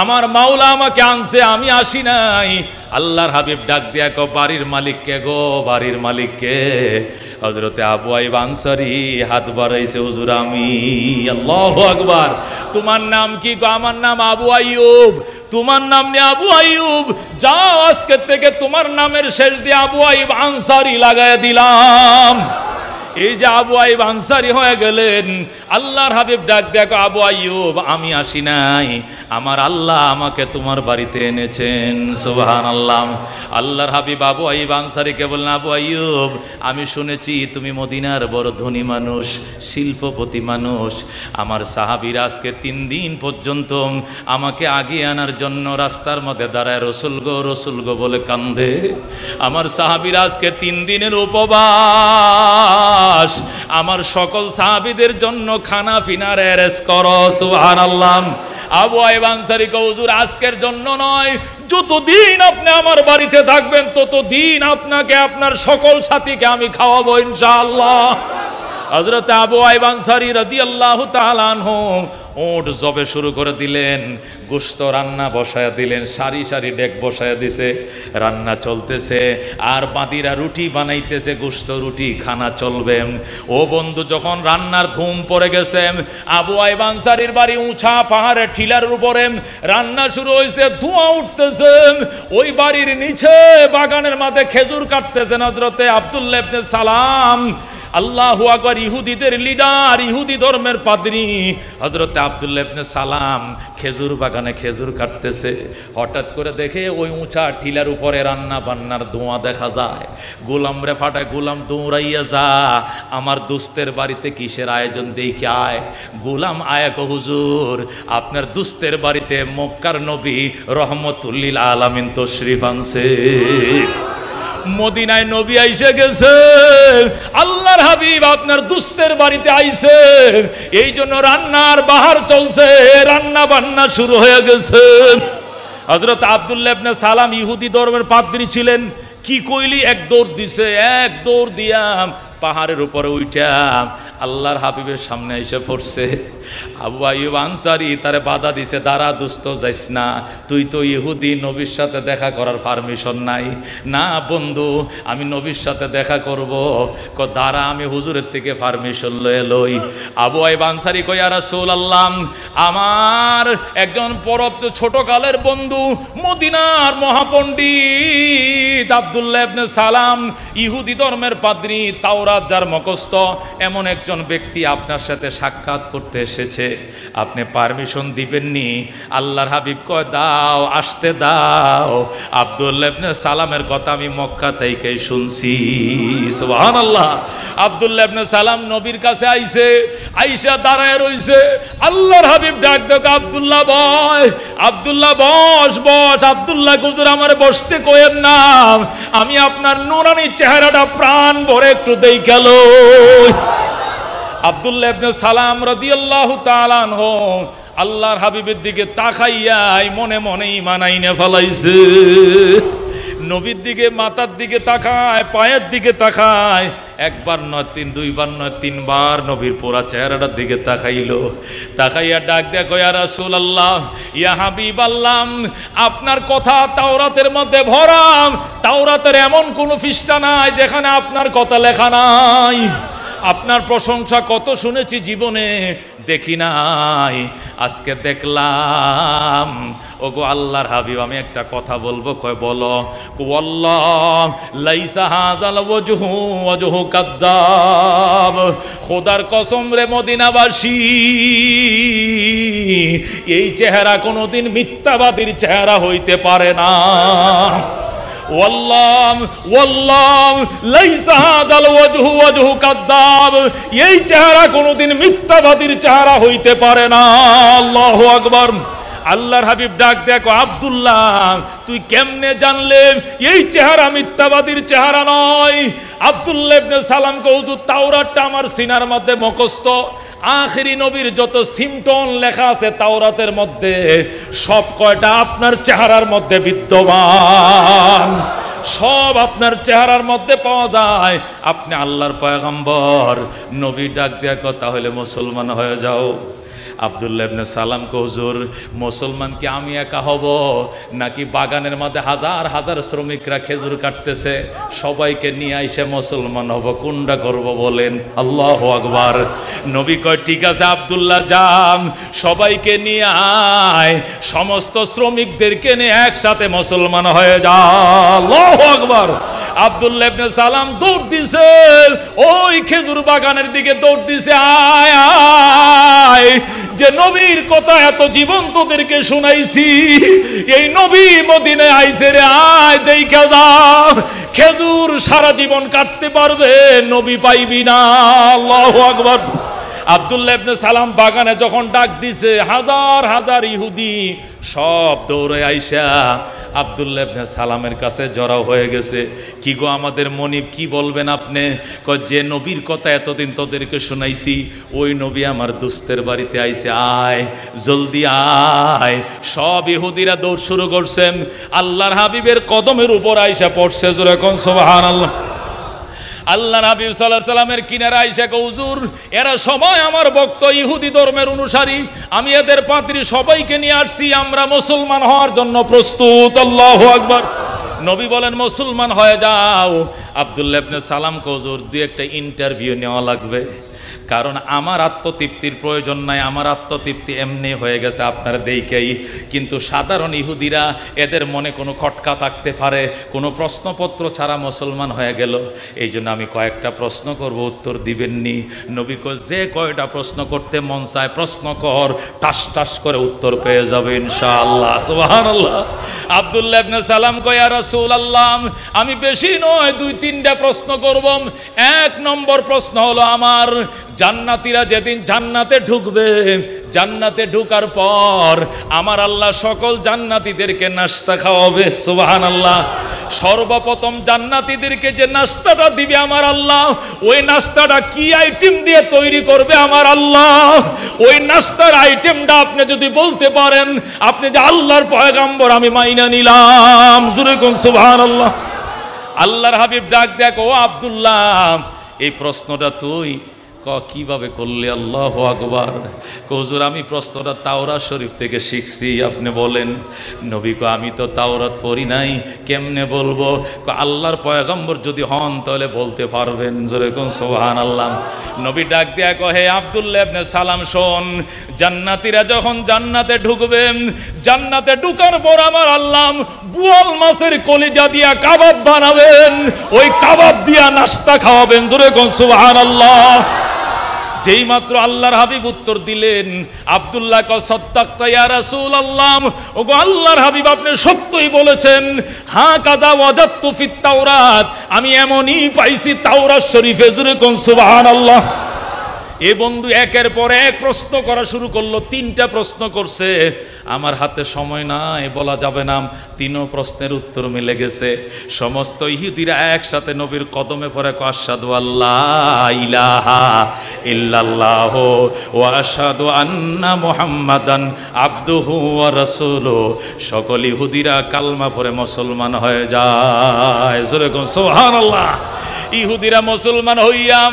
আমার মাওলা আমাকে আনছে আমি আসি নাই আল্লাহর হাবিব ডাক দিয়া কো বাড়ির মালিককে গো বাড়ির মালিককে হজরতে আবু আইব আনসারি হাত বাড়াইছে হুজুর আমি আল্লাহ আকবার তোমার নাম কি গো আমার নাম আবু আইয়ুব তোমার নাম নিয়ে আবু আইয়ুব যাও আজকের থেকে তোমার নামের শেষ দিয়ে আবু আইব আনসারি লাগাই দিলাম এই যে আবু আইব আনসারি হয়ে গেলেন আল্লাহর হাবিব ডাক দেখো আবু আইব আমি আসি নাই আমার আল্লাহ আমাকে তোমার বাড়িতে এনেছেন সুবাহান আল্লাহ আল্লাহর হাবিব আবু আইব আনসারিকে বললেন আবু আইব আমি শুনেছি তুমি মদিনার বড় ধনী মানুষ শিল্পপতি মানুষ আমার সাহাবির আজকে তিন দিন পর্যন্ত আমাকে আগিয়ে আনার জন্য রাস্তার মধ্যে দাঁড়ায় রসুল গো বলে কান্দে আমার সাহাবির আজকে তিন দিনের উপবাস আশ আমার সকল সাহাবিদের জন্য খানা ফিনার এরেস কর সুহান আল্লাহ আবু আইবানসারি কৌজুর আজকের জন্য নয় যতদিন আপনি আমার বাড়িতে থাকবেন ততদিন আপনাকে আপনার সকল সাথীকে আমি খাওয়াবো ইনশাআল্লাহ হজরত আবু আইবানসারি রাজি আল্লাহ তালান হোম ওট জবে শুরু করে দিলেন গোস্ত রান্না বসায় দিলেন সারি সারি ডেক বসায় দিছে রান্না চলতেছে আর বাঁদিরা রুটি বানাইতেছে গোস্ত রুটি খানা চলবে ও বন্ধু যখন রান্নার ধুম পড়ে গেছে আবু আইবানসারির বাড়ি উঁচা পাহাড়ের টিলার উপরে রান্না শুরু হয়েছে ধোঁয়া উঠতেছে ওই বাড়ির নিচে বাগানের মাঝে খেজুর কাটতেছেন হজরতে আবদুল্লাহ সালাম আল্লাহ আকবর ইহুদিদের লিডার ইহুদি ধর্মের পাদ্রি হজরত আবদুল্লা ইবনে সালাম খেজুর বাগানে খেজুর কাটতেছে হঠাৎ করে দেখে ওই উঁচা টিলার উপরে রান্না বান্নার ধোঁয়া দেখা যায় গোলাম রে ফাটা গোলাম দৌড়াইয়া যা আমার দোস্তের বাড়িতে কিসের আয়োজন কে আয় গোলাম আয়াক হুজুর আপনার দোস্তের বাড়িতে মক্কার নবী রহমতুল্লিল আলামিন তশরিফ আনছে মদিনায় নবী আইসে গেছে আল্লাহর হাবিব আপনার দুস্তের বাড়িতে আইসে এই জন্য রান্নার বাহার চলছে রান্না বান্না শুরু হয়ে গেছে হজরত আবদুল্লাহ আপনার সালাম ইহুদি ধর্মের পাদ্রী ছিলেন কি কইলি এক দৌড় দিছে এক দৌড় দিয়াম পাহাড়ের উপরে উঠাম আল্লাহর হাবিবের সামনে এসে পড়ছে আবু আইব আনসারি তারে বাধা দিছে দাঁড়া দুস্থ যাইস না তুই তো ইহুদি নবীর সাথে দেখা করার পারমিশন নাই না বন্ধু আমি নবীর সাথে দেখা করবো দাঁড়া আমি হুজুরের থেকে পারমিশন লয়ে লই আবু আইব আনসারি কই আর আল্লাম আমার একজন পরব ছোটকালের বন্ধু মদিনার মহাপণ্ডিত আবদুল্লাহ সালাম ইহুদি ধর্মের পাদ্রী তাওরাত যার মকস্ত এমন একজন একজন ব্যক্তি আপনার সাথে সাক্ষাৎ করতে এসেছে আপনি পারমিশন দিবেননি আল্লাহর হাবিব কয় দাও আসতে দাও আবদুল্লাবনে সালামের কথা আমি মক্কা থেকেই শুনছি সুবাহান আল্লাহ আবদুল্লাবনে সালাম নবীর কাছে আইসে আইসা দাঁড়ায় রইছে আল্লাহর হাবিব ডাক দেখ আবদুল্লাহ বয় আবদুল্লাহ বস বস আবদুল্লাহ গুজুর আমার বসতে কয়েন নাম আমি আপনার নোরানি চেহারাটা প্রাণ ভরে একটু দেই গেল আবদুল্লাহ ইবনে সালাম রাদিয়াল্লাহু তাআলা আনহু আল্লাহর হাবিবের দিকে তাকাইয়াই মনে মনে ইমান আইনে ফলাইছে নবীর দিকে মাতার দিকে তাকায় পায়ের দিকে তাকায় একবার নয় তিন দুইবার নয় তিনবার নবীর পোড়া চেহারাটার দিকে তাকাইল তাকাইয়া ডাক দেখো ইয়া রাসুল আল্লাহ ইয়া হাবিব আল্লাহ আপনার কথা তাওরাতের মধ্যে ভরাম তাওরাতের এমন কোনো ফিস্টা নাই যেখানে আপনার কথা লেখা নাই আপনার প্রশংসা কত শুনেছি জীবনে দেখি নাই আজকে দেখলাম ওগো আল্লাহর হাবিব আমি একটা কথা বলবো কয় বলো খোদার কসম রে মদিনাবাসী এই চেহারা কোনোদিন মিথ্যাবাদীর চেহারা হইতে পারে না ওয়াল্লাম ওয়াল্লাম লাইসা হাদাল ওয়াজহু ওয়াজহু কাদ্দাব এই চেহারা কোনোদিন মিথ্যাবাদীর চেহারা হইতে পারে না আল্লাহু আকবার আল্লাহর হাবিব ডাক দেখো আবদুল্লাহ তুই কেমনে জানলে এই চেহারা মিথ্যাবাদীর চেহারা নয় আবদুল্লাহ ইবনে সালামকে হুজুর তাওরাতটা আমার সিনার মধ্যে মুখস্থ আখেরি নবীর যত সিমটন লেখা আছে তাওরাতের মধ্যে সব কয়টা আপনার চেহারার মধ্যে বিদ্যমান সব আপনার চেহারার মধ্যে পাওয়া যায় আপনি আল্লাহর পয়গম্বর নবী ডাক দেয়া কথা হলে মুসলমান হয়ে যাও আবদুল্লাহনে সালাম কৌজুর মুসলমান কি আমি একা হব নাকি বাগানের মধ্যে হাজার হাজার শ্রমিকরা খেজুর কাটতেছে সবাইকে নিয়ে আইসে মুসলমান হব কোনটা করব বলেন আল্লাহ আকবার নবী কয় ঠিক আছে আবদুল্লাহ যান সবাইকে নিয়ে আয় সমস্ত শ্রমিকদেরকে নিয়ে একসাথে মুসলমান হয়ে যা আল্লাহ আকবার আবদুল্লাহনে সালাম দৌড় দিছে ওই খেজুর বাগানের দিকে দৌড় দিছে আয় আয় যে নবীর কথা এত জীবন তোদেরকে শুনাইছি এই নবী মদিনে আইসে রে আয় দেখা যা খেজুর সারা জীবন কাটতে পারবে নবী পাইবি না আল্লাহ আকবর আবদুল্লাহ ইবনে সালাম বাগানে যখন ডাক দিছে হাজার হাজার ইহুদি সব দৌড়ে আইসা আবদুল্লাহ সালামের কাছে জড়াও হয়ে গেছে কি গো আমাদের মনিব কি বলবেন আপনি যে নবীর কথা এতদিন তোদেরকে শুনাইছি ওই নবী আমার দুস্তের বাড়িতে আইসে আয় জলদি আয় সব ইহুদিরা দৌড় শুরু করছেন আল্লাহর হাবিবের কদমের উপর আইসা পড়ছে যখন সোহান আল্লাহ আল্লাহ নবী সাল্লাহ সাল্লামের কিনারা ইসাকে উজুর এরা সবাই আমার ভক্ত ইহুদি ধর্মের অনুসারী আমি এদের পাত্রী সবাইকে নিয়ে আসছি আমরা মুসলমান হওয়ার জন্য প্রস্তুত আল্লাহ আকবর নবী বলেন মুসলমান হয়ে যাও আবদুল্লাবনে সালাম কজুর দু একটা ইন্টারভিউ নেওয়া লাগবে কারণ আমার আত্মতৃপ্তির প্রয়োজন নাই আমার আত্মতৃপ্তি এমনি হয়ে গেছে আপনার দেইকেই কিন্তু সাধারণ ইহুদিরা এদের মনে কোনো খটকা থাকতে পারে কোনো প্রশ্নপত্র ছাড়া মুসলমান হয়ে গেল এই জন্য আমি কয়েকটা প্রশ্ন করব উত্তর দিবেননি নবীকে যে কয়টা প্রশ্ন করতে মন চায় প্রশ্ন কর টাস টাস করে উত্তর পেয়ে যাবে ইনশাআল্লাহ সোহান আবদুল্লাহ ইবনে সালাম কয়া রাসূল আল্লাহ আমি বেশি নয় দুই তিনটা প্রশ্ন করব এক নম্বর প্রশ্ন হলো আমার জান্নাতিরা যেদিন জান্নাতে ঢুকবে জান্নাতে ঢুকার পর আমার আল্লাহ সকল জান্নাতিদেরকে নাস্তা খাওয়াবে সুবাহান আল্লাহ সর্বপ্রথম জান্নাতিদেরকে যে নাস্তাটা দিবে আমার আল্লাহ ওই নাস্তাটা কি আইটেম দিয়ে তৈরি করবে আমার আল্লাহ ওই নাস্তার আইটেমটা আপনি যদি বলতে পারেন আপনি যে আল্লাহর পয়গাম্বর আমি মাইনা নিলাম জুরে কোন সুবাহান আল্লাহ আল্লাহর হাবিব ডাক দেখ ও আবদুল্লাহ এই প্রশ্নটা তুই ক কিভাবে করলে আল্লাহ আকবার কজুর আমি প্রশ্নটা তাওরা শরীফ থেকে শিখছি আপনি বলেন নবী কো আমি তো তাওরাত পড়ি নাই কেমনে বলবো আল্লাহর পয়গম্বর যদি হন তাহলে বলতে পারবেন যেরকম সোহান আল্লাহ নবী ডাক দিয়া কহে আবদুল্লাহ আপনি সালাম শোন জান্নাতিরা যখন জান্নাতে ঢুকবেন জান্নাতে ঢুকার পর আমার আল্লাহ বুয়াল মাছের কলিজা দিয়া কাবাব বানাবেন ওই কাবাব দিয়া নাস্তা খাওয়াবেন জোরে কোন সুবহানাল্লাহ আল্লাহ যেই মাত্র আল্লাহর হাবিব উত্তর দিলেন আবদুল্লাহ কসত্তাক্তাইয়া রাসুল আল্লাহ ওগো আল্লাহর হাবিব আপনি সত্যই বলেছেন হা কাদা ওয়াজাত্তু ফিত তাওরাত আমি এমনই পাইছি তাওরা শরীফে জুরে কোন সুবহানাল্লাহ আল্লাহ এ বন্ধু একের পর এক প্রশ্ন করা শুরু করলো তিনটা প্রশ্ন করছে আমার হাতে সময় নাই বলা যাবে না তিনও প্রশ্নের উত্তর মিলে গেছে সমস্ত ইহুদিরা একসাথে নবীর কদমে পরে কাসাদু আল্লাহ ইলাহা ইল্লাল্লাহ ও আসাদু আন্না মোহাম্মাদান আব্দুহু রসুল সকল ইহুদিরা কালমা পরে মুসলমান হয়ে যায় সোহান আল্লাহ ইহুদিরা মুসলমান হইয়াম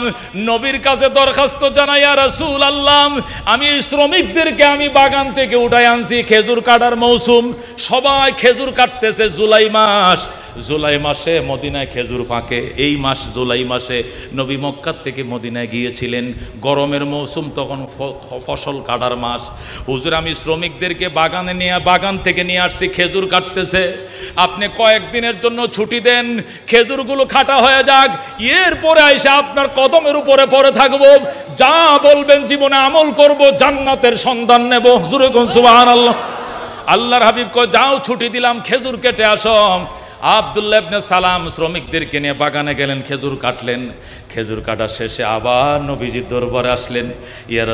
নবীর কাছে দরখাস্ত জানাইয়া রসুল আল্লাম আমি শ্রমিকদেরকে আমি বাগান থেকে উঠাই আনছি খেজুর কাটার মৌসুম সবাই খেজুর কাটতেছে জুলাই মাস জুলাই মাসে মদিনায় খেজুর ফাঁকে এই মাস জুলাই মাসে নবী মক্কার থেকে মদিনায় গিয়েছিলেন গরমের মৌসুম তখন ফসল কাটার মাস হুজুর আমি শ্রমিকদেরকে বাগানে নিয়ে বাগান থেকে নিয়ে আসছি খেজুর কাটতেছে আপনি কয়েকদিনের জন্য ছুটি দেন খেজুরগুলো খাটা হয়ে যাক এরপরে আইসা আপনার কদমের উপরে পরে থাকব যা বলবেন জীবনে আমল করব জান্নাতের সন্ধান নেব সুবাহ আল্লাহ আল্লাহর হাবিব কয় যাও ছুটি দিলাম খেজুর কেটে আসম ইবনে সালাম শ্রমিকদেরকে নিয়ে বাগানে গেলেন খেজুর কাটলেন খেজুর কাটা শেষে আবার নবীজির দরবারে আসলেন ইয়া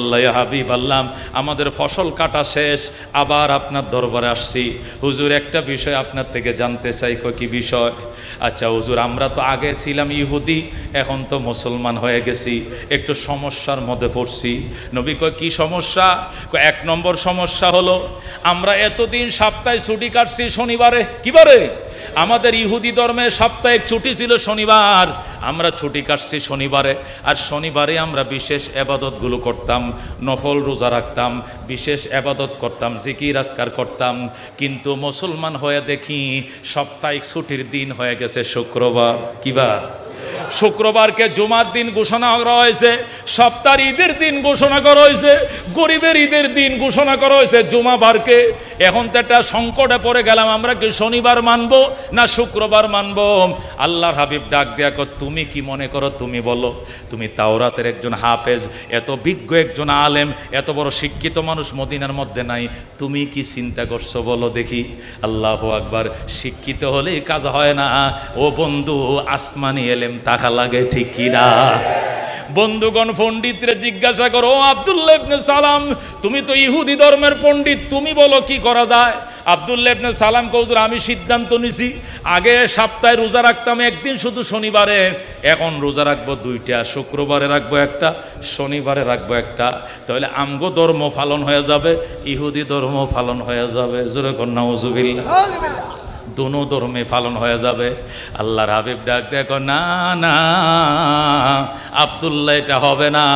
আল্লাহ হাবিব আল্লাম আমাদের ফসল কাটা শেষ আবার আপনার দরবারে আসছি হুজুর একটা বিষয় আপনার থেকে জানতে চাই কি বিষয় আচ্ছা হুজুর আমরা তো আগে ছিলাম ইহুদি এখন তো মুসলমান হয়ে গেছি একটু সমস্যার মধ্যে পড়ছি নবী কয় কী সমস্যা এক নম্বর সমস্যা হলো আমরা এতদিন সপ্তাহে ছুটি কাটছি শনিবারে কিবারে আমাদের ইহুদি ধর্মে সাপ্তাহিক ছুটি ছিল শনিবার আমরা ছুটি কাটছি শনিবারে আর শনিবারে আমরা বিশেষ আবাদতগুলো করতাম নফল রোজা রাখতাম বিশেষ আবাদত করতাম জিকির আজকার করতাম কিন্তু মুসলমান হয়ে দেখি সাপ্তাহিক ছুটির দিন হয়ে গেছে শুক্রবার কিবার শুক্রবারকে জুমার দিন ঘোষণা করা হয়েছে সপ্তাহের ঈদের দিন ঘোষণা করা হয়েছে গরিবের ঈদের দিন ঘোষণা করা হয়েছে জুমাবারকে এখন তো একটা সংকটে পড়ে গেলাম আমরা কি শনিবার মানব না শুক্রবার মানব আল্লাহর হাবিব ডাক দেয়া কর তুমি কি মনে করো তুমি বলো তুমি তাওরাতের একজন হাফেজ এত বিজ্ঞ একজন আলেম এত বড় শিক্ষিত মানুষ মদিনার মধ্যে নাই তুমি কি চিন্তা করছো বলো দেখি আল্লাহ একবার শিক্ষিত হলেই কাজ হয় না ও বন্ধু আসমানি এলেম তাকা লাগে ঠিক কিনা বন্ধুগণ পণ্ডিতরে জিজ্ঞাসা করো আবদুল্লাহ ইবনে সালাম তুমি তো ইহুদি ধর্মের পণ্ডিত তুমি বলো কি করা যায় আবদুল্লাহ ইবনে সালাম কৌদুর আমি সিদ্ধান্ত নিছি আগে সপ্তাহে রোজা রাখতাম একদিন শুধু শনিবারে এখন রোজা রাখবো দুইটা শুক্রবারে রাখবো একটা শনিবারে রাখবো একটা তাহলে আমগো ধর্ম পালন হয়ে যাবে ইহুদি ধর্ম পালন হয়ে যাবে জোরে কন্যা মজুবিল্লা দোনো ধর্মে পালন হয়ে যাবে আল্লাহর হাবিব ডাক দেখো না না আবদুল্লাহ এটা হবে না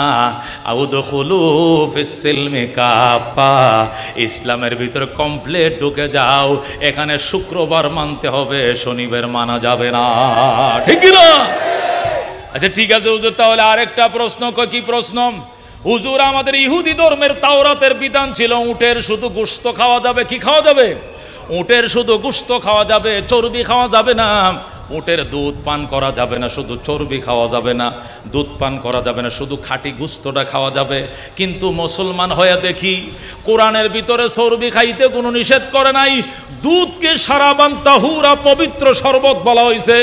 কাফা ইসলামের ভিতরে কমপ্লেট ঢুকে যাও এখানে শুক্রবার মানতে হবে শনিবার মানা যাবে না ঠিক না আচ্ছা ঠিক আছে হুজুর তাহলে আরেকটা প্রশ্ন কি প্রশ্ন হুজুর আমাদের ইহুদি ধর্মের তাওরাতের বিধান ছিল উটের শুধু গুস্ত খাওয়া যাবে কি খাওয়া যাবে উটের শুধু গুস্ত খাওয়া যাবে চর্বি খাওয়া যাবে না উঁটের দুধ পান করা যাবে না শুধু চর্বি খাওয়া যাবে না দুধ পান করা যাবে না শুধু খাঁটি গুস্তটা খাওয়া যাবে কিন্তু মুসলমান হয়ে দেখি কোরআনের ভিতরে চর্বি খাইতে কোনো নিষেধ করে নাই দুধকে সারাবান তাহুরা পবিত্র শরবত বলা হয়েছে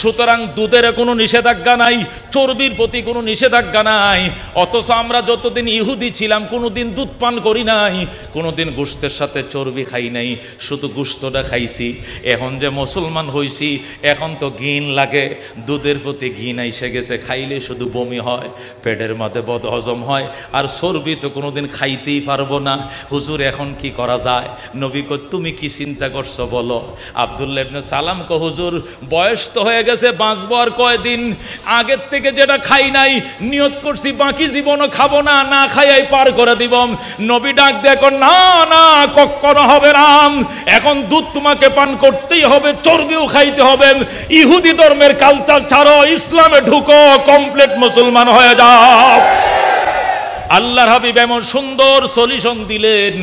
সুতরাং দুধের কোনো নিষেধাজ্ঞা নাই চর্বির প্রতি কোনো নিষেধাজ্ঞা নাই অথচ আমরা যতদিন ইহুদি ছিলাম কোনো দিন দুধ পান করি নাই কোনো দিন গোস্তের সাথে চর্বি খাই নাই শুধু গোস্তটা খাইছি এখন যে মুসলমান হয়েছি এখন এখন তো গিন লাগে দুধের প্রতি ঘিন এসে গেছে খাইলে শুধু বমি হয় পেটের মাঝে বদ হজম হয় আর সর্বি তো কোনোদিন খাইতেই পারবো না হুজুর এখন কি করা যায় নবী কর তুমি কি চিন্তা করছো বলো আবদুল্লা সালাম কো হুজুর বয়স তো হয়ে গেছে বাঁচবো আর কয়দিন আগের থেকে যেটা খাই নাই নিয়ত করছি বাকি জীবনও খাবো না না খাইয়াই পার করে দিবম নবী ডাক দেখো না না কখনো হবে রাম এখন দুধ তোমাকে পান করতেই হবে চর্বিও খাইতে হবে ইহুদি ধর্মের কালচার ছাড়ো ইসলামে ঢুকো কমপ্লিট মুসলমান হয়ে যাও আল্লাহর হাবিব এমন সুন্দর সলিউশন দিলেন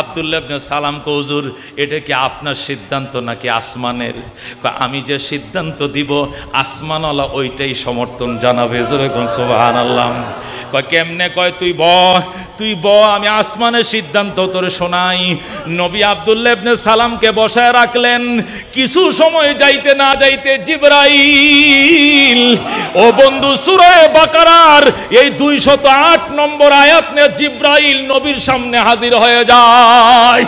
আবদুল্লাহ সালাম কৌজুর এটা কি আপনার সিদ্ধান্ত নাকি আসমানের আমি যে সিদ্ধান্ত দিব আসমানওয়ালা ওইটাই সমর্থন জানাবে জোরে কোন আল্লাহ কেমনে কয় তুই ব তুই ব আমি আসমানের সিদ্ধান্ত তোরে শোনাই নবী আবদুল্লাহ ইবনে সালামকে বসায় রাখলেন কিছু সময় যাইতে না যাইতে জিব্রাইল ও বন্ধু সুরে বাকারার এই দুইশত আট নম্বর আয়াত নিয়ে জিব্রাইল নবীর সামনে হাজির হয়ে যায়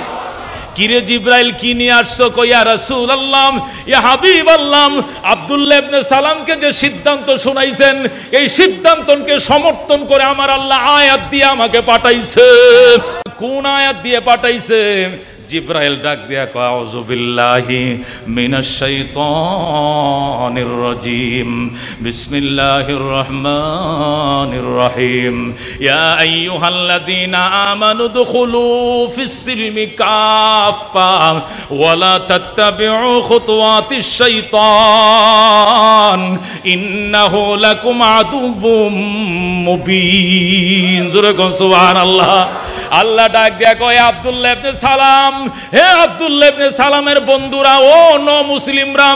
কিরে জিব্রাইল কি নিয়ে আসছো কইয়া রসুল আল্লাহ ইয়া হাবিব আল্লাহ আবদুল্লাহ ইবনে সালামকে যে সিদ্ধান্ত শুনাইছেন এই সিদ্ধান্তকে সমর্থন করে আমার আল্লাহ আয়াত দিয়ে আমাকে পাঠাইছে কোন আয়াত দিয়ে পাঠাইছে জিব্রাইল ডাক দিয়া কয়াউজুবিল্লাহি মিনাশাইতানির রাজিম বিসমিল্লাহির রহমানির রহিম ইয়া আইয়ুহাল্লাযীনা আমানু দুখুলু ফিস সিলমি কাফা ওয়া লা তাত্তাবিউ খুতুওয়াতিশ শাইতান ইন্নাহু লাকুম আদুউম মুবিন জোরে কোন সুবহানাল্লাহ আল্লাহ ডাক দেয়া কয় আবদুল্লাহ সালাম হে আবদুল্লাহ সালামের বন্ধুরা ও ন মুসলিমরা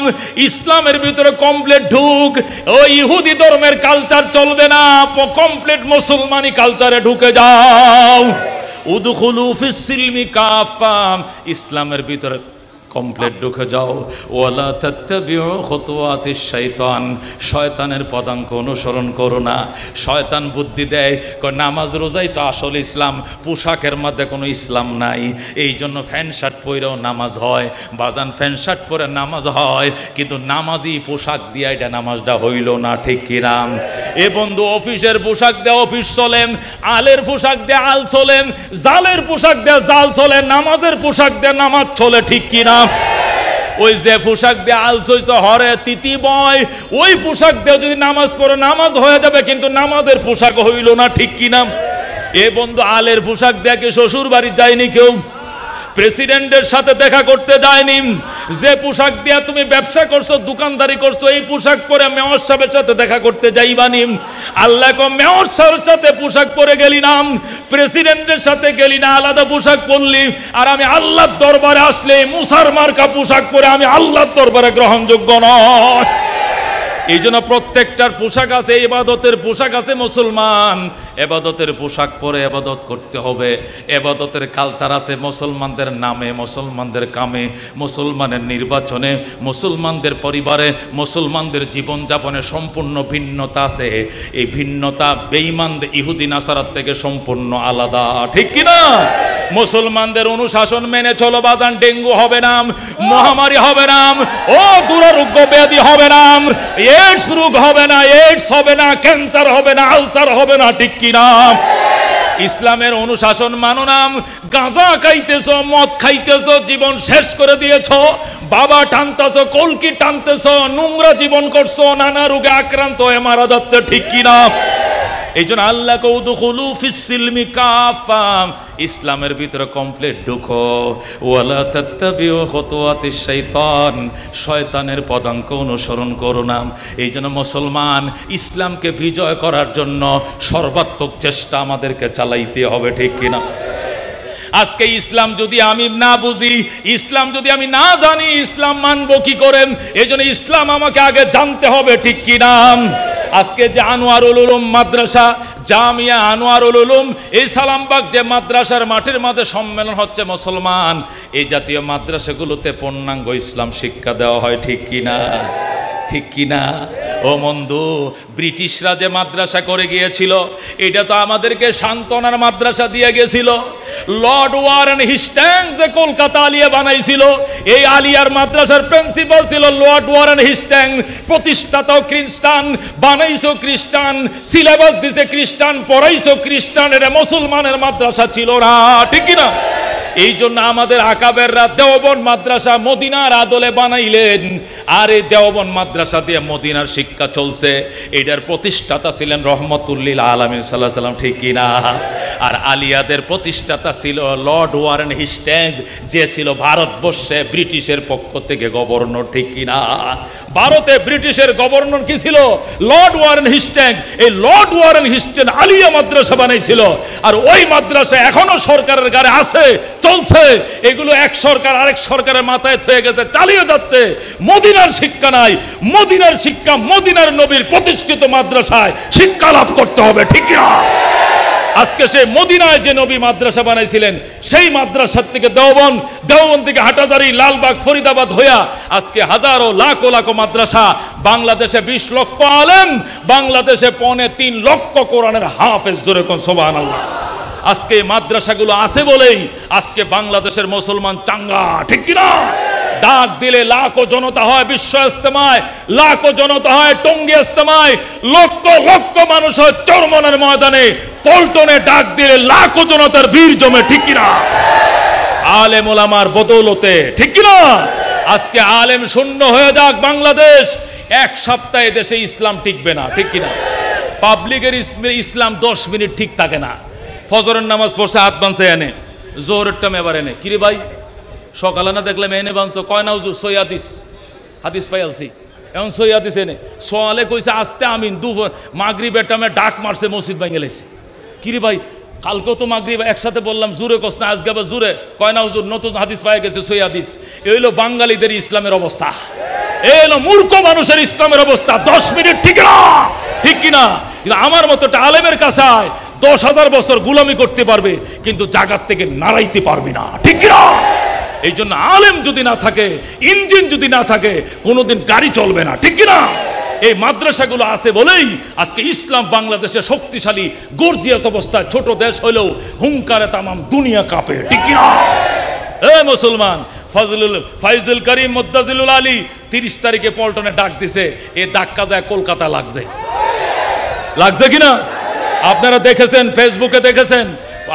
ইসলামের ভিতরে কমপ্লিট ঢুক ও ইহুদি ধর্মের কালচার চলবে না কমপ্লিট মুসলমানি কালচারে ঢুকে যাও উদুখুলু ফিসিলমি কাফাম ইসলামের ভিতরে কমপ্লেট ঢুকে যাও ওয়ালা তত্ত্বিও হতুয়াতি শৈতান শয়তানের পদাঙ্ক অনুসরণ করো না শয়তান বুদ্ধি দেয় নামাজ রোজাই তো আসল ইসলাম পোশাকের মধ্যে কোনো ইসলাম নাই এই জন্য ফ্যান শার্ট পরেও নামাজ হয় বাজান ফ্যান শার্ট পরে নামাজ হয় কিন্তু নামাজই পোশাক দিয়ে এটা নামাজটা হইল না ঠিক কিরাম এ বন্ধু অফিসের পোশাক দেয় অফিস চলেন আলের পোশাক দেয় আল চলেন জালের পোশাক দেয় জাল চলেন নামাজের পোশাক দেয় নামাজ চলে ঠিক কিরাম ওই যে পোশাক দিয়ে আলসইছ হরে তিতি বয় ওই পোশাক দিয়ে যদি নামাজ পড়ো নামাজ হয়ে যাবে কিন্তু নামাজের পোশাক হইল না ঠিক কিনা এ বন্ধু আলের পোশাক দেখে শ্বশুর বাড়ি যায়নি কেউ প্রেসিডেন্টের সাথে দেখা করতে যায়নি যে পোশাক দিয়া তুমি ব্যবসা করছো দোকানদারি করছো এই পোশাক পরে মেয়র সাহেবের সাথে দেখা করতে যাইবানি আল্লাহ মেয়র সাহেবের সাথে পোশাক পরে গেলি না প্রেসিডেন্টের সাথে গেলি না আলাদা পোশাক পরলি আর আমি আল্লাহর দরবারে আসলে মুসার মার্কা পোশাক পরে আমি আল্লাহর দরবারে গ্রহণযোগ্য নয় এই জন্য প্রত্যেকটার পোশাক আছে ইবাদতের পোশাক আছে মুসলমান এবাদতের পোশাক পরে এবাদত করতে হবে এবাদতের কালচার আছে মুসলমানদের নামে মুসলমানদের কামে মুসলমানের নির্বাচনে মুসলমানদের পরিবারে মুসলমানদের জীবনযাপনে সম্পূর্ণ ভিন্নতা আছে এই ভিন্নতা বেইমান ইহুদিন আসারাত থেকে সম্পূর্ণ আলাদা ঠিক কিনা মুসলমানদের অনুশাসন মেনে চলো বাজান ডেঙ্গু হবে নাম মহামারী হবে নাম ও দুরারোগ্য ব্যাধি হবে নাম এইডস রোগ হবে না এইডস হবে না ক্যান্সার হবে না আলসার হবে না ঠিক কিনা ইসলামের অনুশাসন মানো নাম গাঁজা খাইতেছ মদ খাইতেছ জীবন শেষ করে দিয়েছ বাবা টানতেছ কলকি টানতেছ নোংরা জীবন করছো নানা রোগে আক্রান্ত হয়ে মারা যাচ্ছে ঠিক কিনা এই জন্য আল্লাহ কৌদুখুলু কাফাম ইসলামের ভিতরে কমপ্লিট ঢুকো ওয়ালা শয়তানের পদাঙ্ক অনুসরণ করো না এই জন্য মুসলমান ইসলামকে বিজয় করার জন্য সর্বাত্মক চেষ্টা আমাদেরকে চালাইতে হবে ঠিক কিনা আজকে ইসলাম যদি আমি না বুঝি ইসলাম যদি আমি না জানি ইসলাম মানব কি করেন এই ইসলাম আমাকে আগে জানতে হবে ঠিক কিনা আজকে যে আনোয়ারুল উলুম মাদ্রাসা জামিয়া আনোয়ারুল উলুম এই সালামবাগ যে মাদ্রাসার মাঠের মাঝে সম্মেলন হচ্ছে মুসলমান এই জাতীয় মাদ্রাসাগুলোতে পূর্ণাঙ্গ ইসলাম শিক্ষা দেওয়া হয় ঠিক কিনা ঠিক কিনা ও মন্ধু ব্রিটিশরা যে মাদ্রাসা করে গিয়েছিল এটা তো আমাদেরকে সান্ত্বনার মাদ্রাসা দিয়ে গেছিল লর্ড ওয়ারেন হিস্ট্যাং যে কলকাতা আলিয়া বানাইছিল এই আলিয়ার মাদ্রাসার প্রিন্সিপাল ছিল লর্ড ওয়ারেন হিস্ট্যাং প্রতিষ্ঠাতাও খ্রিস্টান বানাইছো খ্রিস্টান সিলেবাস দিছে খ্রিস্টান পড়াইছো খ্রিস্টান এটা মুসলমানের মাদ্রাসা ছিল না ঠিক কিনা এই জন্য আমাদের আকাবেররা দেওবন মাদ্রাসা মদিনার আদলে বানাইলেন আর এই দেওবন মাদ্রাসা দিয়ে মদিনার শিক্ষা চলছে এটার প্রতিষ্ঠাতা ছিলেন রহমতুল্লিল আলম সাল্লাহ সাল্লাম ঠিক কিনা আর আলিয়াদের প্রতিষ্ঠাতা ছিল লর্ড ওয়ারেন হিস্টেজ যে ছিল ভারতবর্ষে ব্রিটিশের পক্ষ থেকে গভর্নর ঠিক কিনা ভারতে ব্রিটিশের গভর্নর কি ছিল লর্ড ওয়ারেন হিস্টেজ এই Lord Warren Hastings Alia Madrasa বানাইছিল আর ওই মাদ্রাসা এখনো সরকারের গাড়ে আছে চলছে এগুলো এক সরকার আরেক সরকারের মাথায় থয়ে গেছে চালিয়ে যাচ্ছে মদিনার শিক্ষা নাই মদিনার শিক্ষা মদিনার নবীর প্রতিষ্ঠিত মাদ্রাসায় শিক্ষা লাভ করতে হবে ঠিক না আজকে সে মদিনায় যে নবী মাদ্রাসা বানাইছিলেন সেই মাদ্রাসার থেকে দেওবন দেওবন থেকে হাটাদারি লালবাগ ফরিদাবাদ হইয়া আজকে হাজারো লাখো লাখো মাদ্রাসা বাংলাদেশে বিশ লক্ষ আলেম বাংলাদেশে পনে তিন লক্ষ কোরআনের হাফেজ জোরে কোন সোবাহ আল্লাহ আজকে মাদ্রাসাগুলো আছে বলেই আজকে বাংলাদেশের মুসলমান চাঙ্গা ঠিক কিনা ডাক দিলে লাখো জনতা হয় বিশ্ব ইস্তেমায় লাখো জনতা হয় টঙ্গি ইস্তেমায় লক্ষ লক্ষ মানুষ হয় চরমনের ময়দানে পল্টনে ডাক দিলে লাখো জনতার ভিড় জমে ঠিক কিনা আলেম ওলামার বদৌলতে ঠিক কিনা আজকে আলেম শূন্য হয়ে যাক বাংলাদেশ এক সপ্তাহে দেশে ইসলাম টিকবে না ঠিক কিনা পাবলিকের ইসলাম দশ মিনিট ঠিক থাকে না ফজরের নামাজ পড়ছে হাত বানছে এনে জোরের টামে এবার এনে কিরে ভাই সকালে না দেখলাম এনে বানছো কয় না উজু সৈয়াদিস হাদিস পাই আলসি এমন সই এনে সোয়ালে কইছে আসতে আমিন দু মাগরিবের টাইমে ডাক মারছে মসজিদ ভাঙে লেছে কিরে ভাই কালকেও তো মাগরিব একসাথে বললাম জুরে কস না আজকে আবার জুরে কয় না হুজুর নতুন হাদিস পাওয়া গেছে সৈয়াদিস হাদিস এই হলো বাঙালিদের ইসলামের অবস্থা এই হলো মূর্খ মানুষের ইসলামের অবস্থা দশ মিনিট ঠিক না ঠিক কিনা কিন্তু আমার মতো আলেমের কাছে দশ হাজার বছর গুলামি করতে পারবে কিন্তু জাগার থেকে নাড়াইতে পারবে না ঠিক না এই জন্য আলেম যদি না থাকে ইঞ্জিন যদি না থাকে কোনোদিন গাড়ি চলবে না ঠিক না এই মাদ্রাসাগুলো আছে বলেই আজকে ইসলাম বাংলাদেশে শক্তিশালী গর্জিয়াস অবস্থায় ছোট দেশ হলেও হুঙ্কারে তামাম দুনিয়া কাঁপে ঠিক না এ মুসলমান ফজলুল ফাইজুল করিম মোদ্দাজিলুল আলী তিরিশ তারিখে পল্টনে ডাক দিছে এ ডাক্কা যায় কলকাতা লাগছে লাগছে কিনা আপনারা দেখেছেন ফেসবুকে দেখেছেন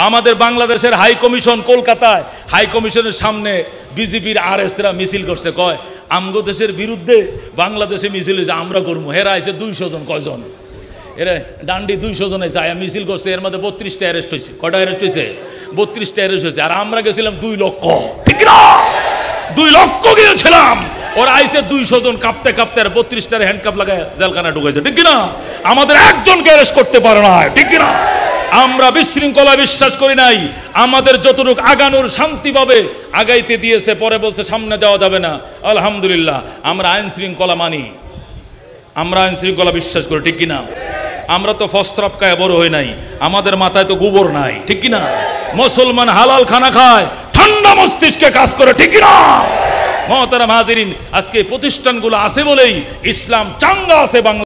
আমাদের বাংলাদেশের হাই কমিশন কলকাতায় হাই কমিশনের সামনে বিজেপির আর এসরা মিছিল করছে কয় আমগো দেশের বিরুদ্ধে বাংলাদেশে মিছিল হয়েছে আমরা করবো হেরা আছে দুইশো জন কয়জন এরা ডান্ডি দুইশো জন হয়েছে আয়া মিছিল করছে এর মধ্যে বত্রিশটা অ্যারেস্ট হয়েছে কটা অ্যারেস্ট হয়েছে বত্রিশটা অ্যারেস্ট হয়েছে আর আমরা গেছিলাম দুই লক্ষ ঠিক না দুই লক্ষ গিয়েছিলাম ওরা আইসে দুইশো জন কাঁপতে কাঁপতে আর বত্রিশটার হ্যান্ডকাপ লাগায় জেলখানা ঢুকেছে ঠিক না আমাদের একজনকে অ্যারেস্ট করতে পারে না ঠিক না আমরা বিশৃঙ্খলা বিশ্বাস করি নাই আমাদের যতটুকু আগানোর শান্তি পাবে আগাইতে দিয়েছে পরে বলছে সামনে যাওয়া যাবে না আলহামদুলিল্লাহ আমরা আইন শৃঙ্খলা মানি আমরা আইন শৃঙ্খলা বিশ্বাস করি ঠিক কিনা আমরা তো ফসরাপকায় বড় হই নাই আমাদের মাথায় তো গোবর নাই ঠিক কিনা মুসলমান হালাল খানা খায় ঠান্ডা মস্তিষ্কে কাজ করে ঠিক কিনা মহতারা মাহাজিরিন আজকে প্রতিষ্ঠানগুলো আছে বলেই ইসলাম চাঙ্গা আছে বাংলা